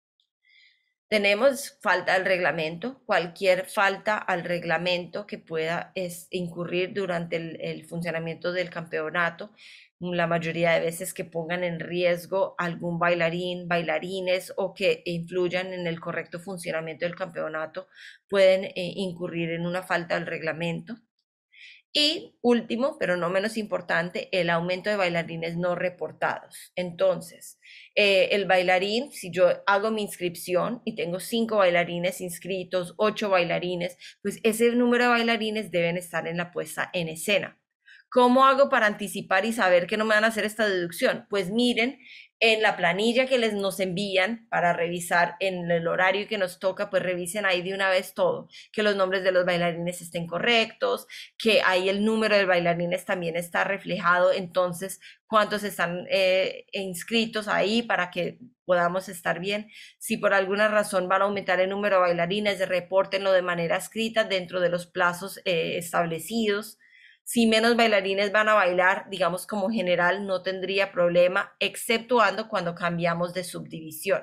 Tenemos falta al reglamento, cualquier falta al reglamento que pueda incurrir durante el, funcionamiento del campeonato, la mayoría de veces que pongan en riesgo algún bailarín, bailarines o que influyan en el correcto funcionamiento del campeonato, pueden eh, incurrir en una falta al reglamento. Y último, pero no menos importante, el aumento de bailarines no reportados. Entonces, eh, el bailarín, si yo hago mi inscripción y tengo cinco bailarines inscritos, ocho bailarines, pues ese número de bailarines deben estar en la puesta en escena. ¿Cómo hago para anticipar y saber que no me van a hacer esta deducción? Pues miren en la planilla que les nos envían para revisar en el horario que nos toca, pues revisen ahí de una vez todo, que los nombres de los bailarines estén correctos, que ahí el número de bailarines también está reflejado, entonces cuántos están eh, inscritos ahí para que podamos estar bien. Si por alguna razón van a aumentar el número de bailarines, repórtenlo de manera escrita dentro de los plazos eh, establecidos. Si menos bailarines van a bailar, digamos como general, no tendría problema, exceptuando cuando cambiamos de subdivisión.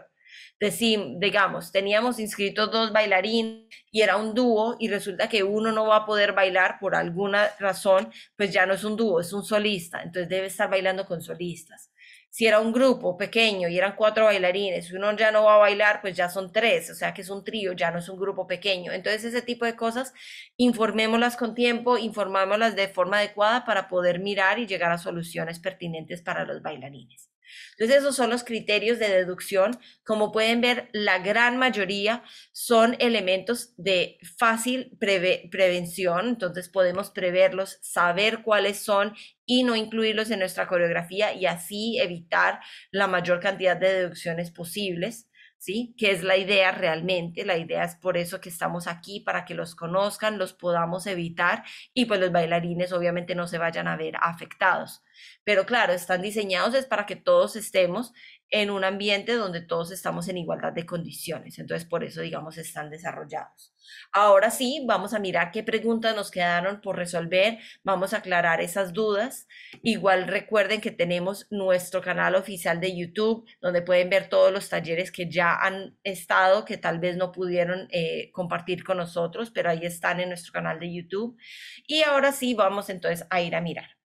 Decimos, digamos, teníamos inscritos dos bailarines y era un dúo y resulta que uno no va a poder bailar por alguna razón, pues ya no es un dúo, es un solista, entonces debe estar bailando con solistas si era un grupo pequeño y eran cuatro bailarines, si uno ya no va a bailar, pues ya son tres, o sea que es un trío, ya no es un grupo pequeño. Entonces ese tipo de cosas, informémoslas con tiempo, informémoslas de forma adecuada para poder mirar y llegar a soluciones pertinentes para los bailarines. Entonces, esos son los criterios de deducción. Como pueden ver, la gran mayoría son elementos de fácil prevención, entonces podemos preverlos, saber cuáles son y no incluirlos en nuestra coreografía y así evitar la mayor cantidad de deducciones posibles. ¿sí? Que es la idea realmente, la idea es por eso que estamos aquí, para que los conozcan, los podamos evitar y pues los bailarines obviamente no se vayan a ver afectados. Pero claro, están diseñados es para que todos estemos en un ambiente donde todos estamos en igualdad de condiciones. Entonces, por eso, digamos, están desarrollados. Ahora sí, vamos a mirar qué preguntas nos quedaron por resolver. Vamos a aclarar esas dudas. Igual recuerden que tenemos nuestro canal oficial de YouTube, donde pueden ver todos los talleres que ya han estado, que tal vez no pudieron eh, compartir con nosotros, pero ahí están en nuestro canal de YouTube. Y ahora sí, vamos entonces a ir a mirar.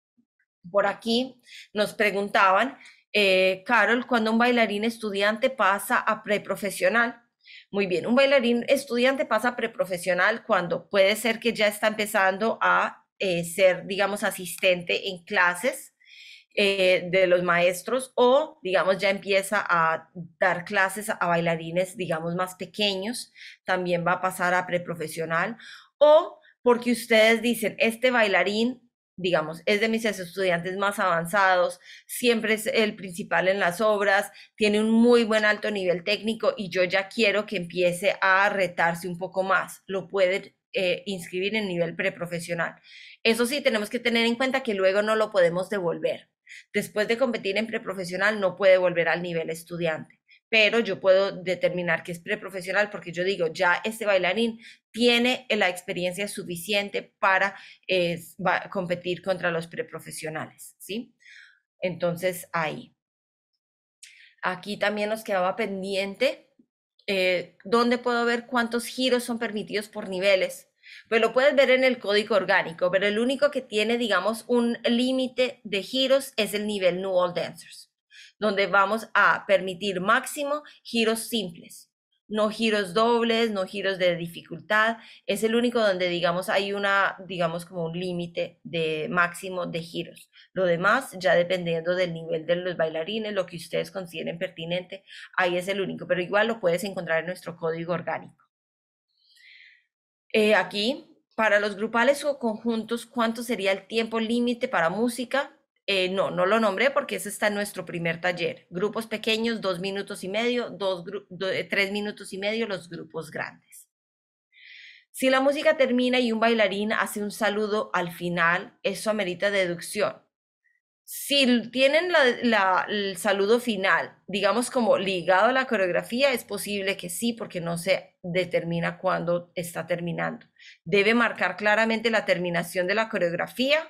Por aquí nos preguntaban eh, Carol, cuando un bailarín estudiante pasa a preprofesional. Muy bien, un bailarín estudiante pasa a preprofesional cuando puede ser que ya está empezando a eh, ser, digamos, asistente en clases eh, de los maestros o, digamos, ya empieza a dar clases a bailarines, digamos, más pequeños, también va a pasar a preprofesional o porque ustedes dicen, este bailarín digamos, es de mis estudiantes más avanzados, siempre es el principal en las obras, tiene un muy buen alto nivel técnico y yo ya quiero que empiece a retarse un poco más. Lo puede eh, inscribir en nivel preprofesional. Eso sí, tenemos que tener en cuenta que luego no lo podemos devolver. Después de competir en preprofesional, no puede volver al nivel estudiante pero yo puedo determinar que es preprofesional porque yo digo, ya este bailarín tiene la experiencia suficiente para eh, competir contra los preprofesionales, ¿sí? Entonces, ahí. Aquí también nos quedaba pendiente eh, dónde puedo ver cuántos giros son permitidos por niveles. Pues lo puedes ver en el código orgánico, pero el único que tiene, digamos, un límite de giros es el nivel New All Dancers donde vamos a permitir máximo giros simples, no giros dobles, no giros de dificultad. Es el único donde, digamos, hay una, digamos, como un límite de máximo de giros. Lo demás, ya dependiendo del nivel de los bailarines, lo que ustedes consideren pertinente, ahí es el único, pero igual lo puedes encontrar en nuestro código orgánico. Eh, aquí, para los grupales o conjuntos, ¿cuánto sería el tiempo límite para música? Eh, no, no lo nombré porque ese está en nuestro primer taller. Grupos pequeños, dos minutos y medio, dos, eh, tres minutos y medio los grupos grandes. Si la música termina y un bailarín hace un saludo al final, eso amerita deducción. Si tienen el saludo final, digamos como ligado a la coreografía, es posible que sí, porque no se determina cuándo está terminando. Debe marcar claramente la terminación de la coreografía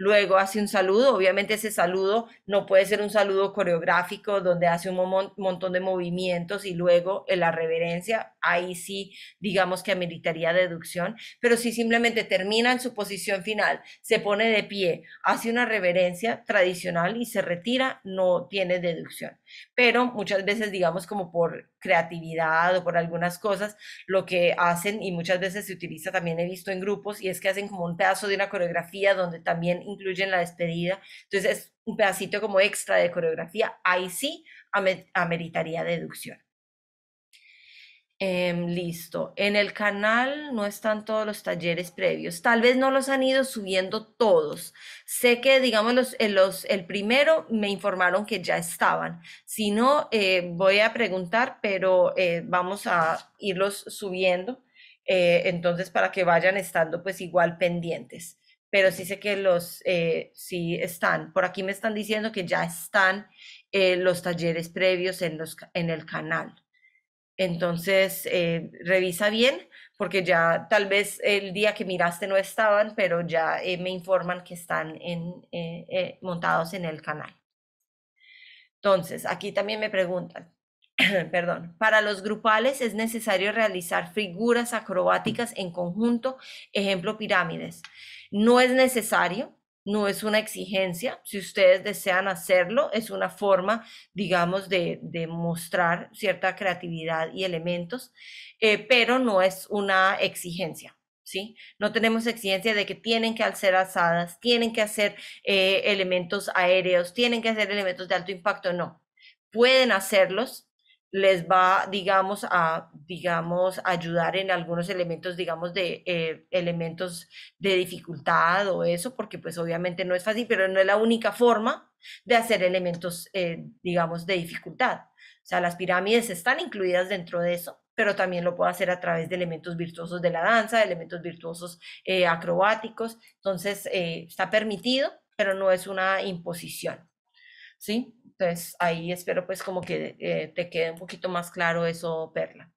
luego hace un saludo. Obviamente ese saludo no puede ser un saludo coreográfico donde hace un montón de movimientos y luego en la reverencia ahí sí, digamos que ameritaría deducción, pero si simplemente termina en su posición final, se pone de pie, hace una reverencia tradicional y se retira, no tiene deducción. Pero muchas veces, digamos, como por creatividad o por algunas cosas, lo que hacen y muchas veces se utiliza, también he visto en grupos, y es que hacen como un pedazo de una coreografía donde también incluyen la despedida. Entonces es un pedacito como extra de coreografía, ahí sí ameritaría deducción. Em, listo. En el canal no están todos los talleres previos. Tal vez no los han ido subiendo todos. Sé que, digamos, los, eh, el primero me informaron que ya estaban. Si no, eh, voy a preguntar, pero eh, vamos a irlos subiendo. entonces, para que vayan estando, pues igual pendientes. Pero sí sé que los, sí están. Por aquí me están diciendo que ya están los talleres previos en, los, en el canal. Entonces, eh, revisa bien, porque ya tal vez el día que miraste no estaban, pero ya eh, me informan que están eh, montados en el canal. Entonces, aquí también me preguntan, perdón, para los grupales es necesario realizar figuras acrobáticas en conjunto, ejemplo pirámides. No es necesario, no es una exigencia. Si ustedes desean hacerlo, es una forma, digamos, de, mostrar cierta creatividad y elementos, eh, pero no es una exigencia. ¿Sí? No tenemos exigencia de que tienen que hacer asadas, tienen que hacer eh, elementos aéreos, tienen que hacer elementos de alto impacto, no. Pueden hacerlos, les va, digamos, a, digamos, ayudar en algunos elementos, digamos, de eh, elementos de dificultad o eso, porque pues obviamente no es fácil, pero no es la única forma de hacer elementos, eh, digamos, de dificultad. O sea, las pirámides están incluidas dentro de eso, pero también lo puedo hacer a través de elementos virtuosos de la danza, elementos virtuosos eh, acrobáticos. Entonces, está permitido, pero no es una imposición. ¿Sí? Entonces, ahí espero pues como que eh, te quede un poquito más claro eso, Perla.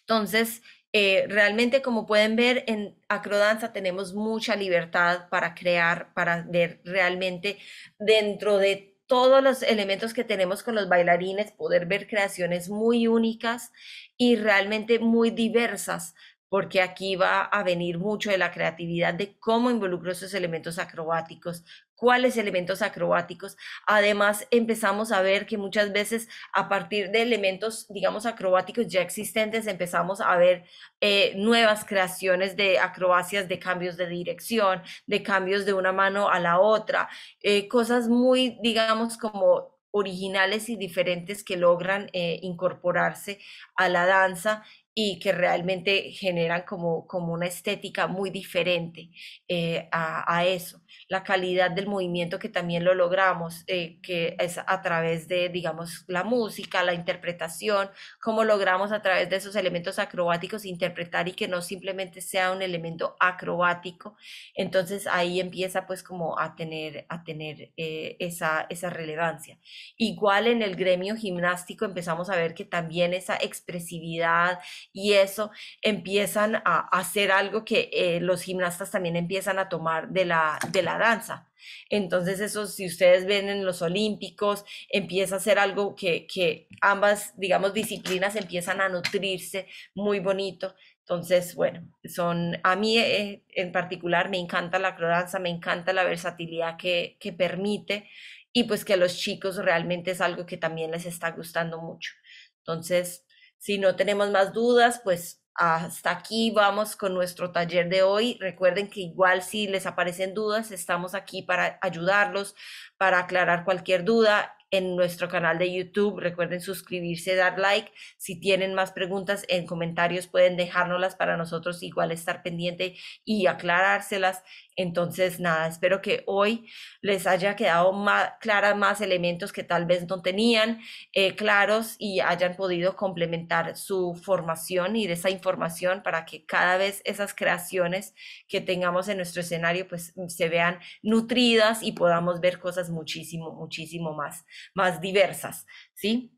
Entonces, eh, realmente como pueden ver, en Acrodanza tenemos mucha libertad para crear, para ver realmente dentro de todos los elementos que tenemos con los bailarines, poder ver creaciones muy únicas y realmente muy diversas, porque aquí va a venir mucho de la creatividad de cómo involucro esos elementos acrobáticos, cuáles elementos acrobáticos. Además, empezamos a ver que muchas veces a partir de elementos, digamos, acrobáticos ya existentes, empezamos a ver eh, nuevas creaciones de acrobacias, de cambios de dirección, de cambios de una mano a la otra, eh, cosas muy, digamos, como originales y diferentes que logran eh, incorporarse a la danza y que realmente generan como, como una estética muy diferente eh, a, eso. La calidad del movimiento que también lo logramos, eh, que es a través de, digamos, la música, la interpretación, cómo logramos a través de esos elementos acrobáticos interpretar y que no simplemente sea un elemento acrobático. Entonces ahí empieza pues como a tener, a tener eh, esa, esa relevancia. Igual en el gremio gimnástico empezamos a ver que también esa expresividad, y eso empiezan a, hacer algo que eh, los gimnastas también empiezan a tomar de la, de la danza. Entonces eso, si ustedes ven en los Olímpicos, empieza a ser algo que, que ambas, digamos, disciplinas empiezan a nutrirse muy bonito. Entonces, bueno, son, a mí eh, en particular me encanta la acrodanza, me encanta la versatilidad que, que permite y pues que a los chicos realmente es algo que también les está gustando mucho. Entonces, si no tenemos más dudas, pues hasta aquí vamos con nuestro taller de hoy. Recuerden que igual si les aparecen dudas, estamos aquí para ayudarlos, para aclarar cualquier duda en nuestro canal de YouTube. Recuerden suscribirse, dar like. Si tienen más preguntas en comentarios, pueden dejárnoslas para nosotros igual estar pendiente y aclarárselas. Entonces, nada, espero que hoy les haya quedado más, claras más elementos que tal vez no tenían eh, claros y hayan podido complementar su formación y de esa información información para que cada vez esas creaciones que tengamos en nuestro escenario pues mm, se vean nutridas y podamos ver cosas muchísimo, muchísimo más, más diversas, ¿sí?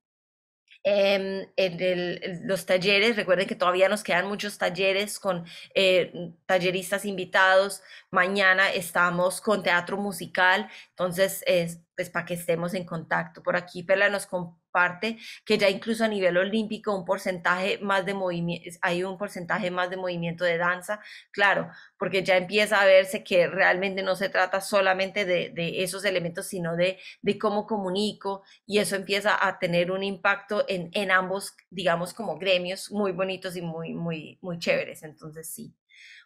Em, en los talleres, recuerden que todavía nos quedan muchos talleres con eh, talleristas invitados. Mañana estamos con teatro musical, entonces, es pues para que estemos en contacto. Por aquí, Perla nos parte, que ya incluso a nivel olímpico un porcentaje más de movimiento, hay un porcentaje más de movimiento de danza, claro, porque ya empieza a verse que realmente no se trata solamente de, de esos elementos, sino de, de, cómo comunico y eso empieza a tener un impacto en, en ambos, digamos, como gremios muy bonitos y muy, muy, muy chéveres. Entonces, sí.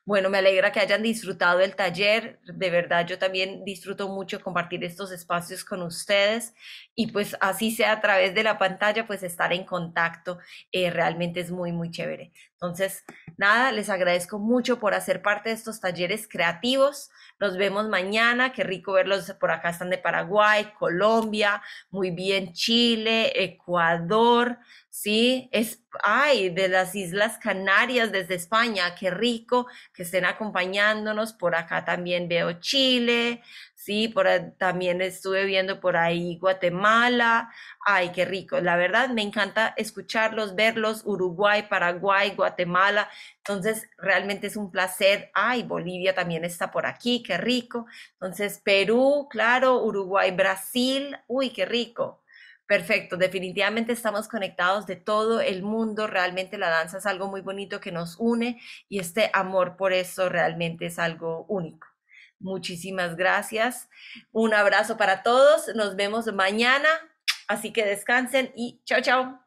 Bueno, me alegra que hayan disfrutado el taller. De verdad, yo también disfruto mucho compartir estos espacios con ustedes y pues así sea a través de la pantalla, pues estar en contacto eh, realmente es muy, muy chévere. Entonces, nada, les agradezco mucho por hacer parte de estos talleres creativos. Nos vemos mañana. Qué rico verlos por acá. Están de Paraguay, Colombia, muy bien Chile, Ecuador, sí, es, ay, de las Islas Canarias desde España. Qué rico que estén acompañándonos. Por acá también veo Chile, Sí, por, también estuve viendo por ahí Guatemala. Ay, qué rico. La verdad, me encanta escucharlos, verlos, Uruguay, Paraguay, Guatemala. Entonces, realmente es un placer. Ay, Bolivia también está por aquí, qué rico. Entonces, Perú, claro, Uruguay, Brasil. Uy, qué rico. Perfecto, definitivamente estamos conectados de todo el mundo, realmente la danza es algo muy bonito que nos une y este amor por eso realmente es algo único. Muchísimas gracias. Un abrazo para todos. Nos vemos mañana. Así que descansen y chao, chao.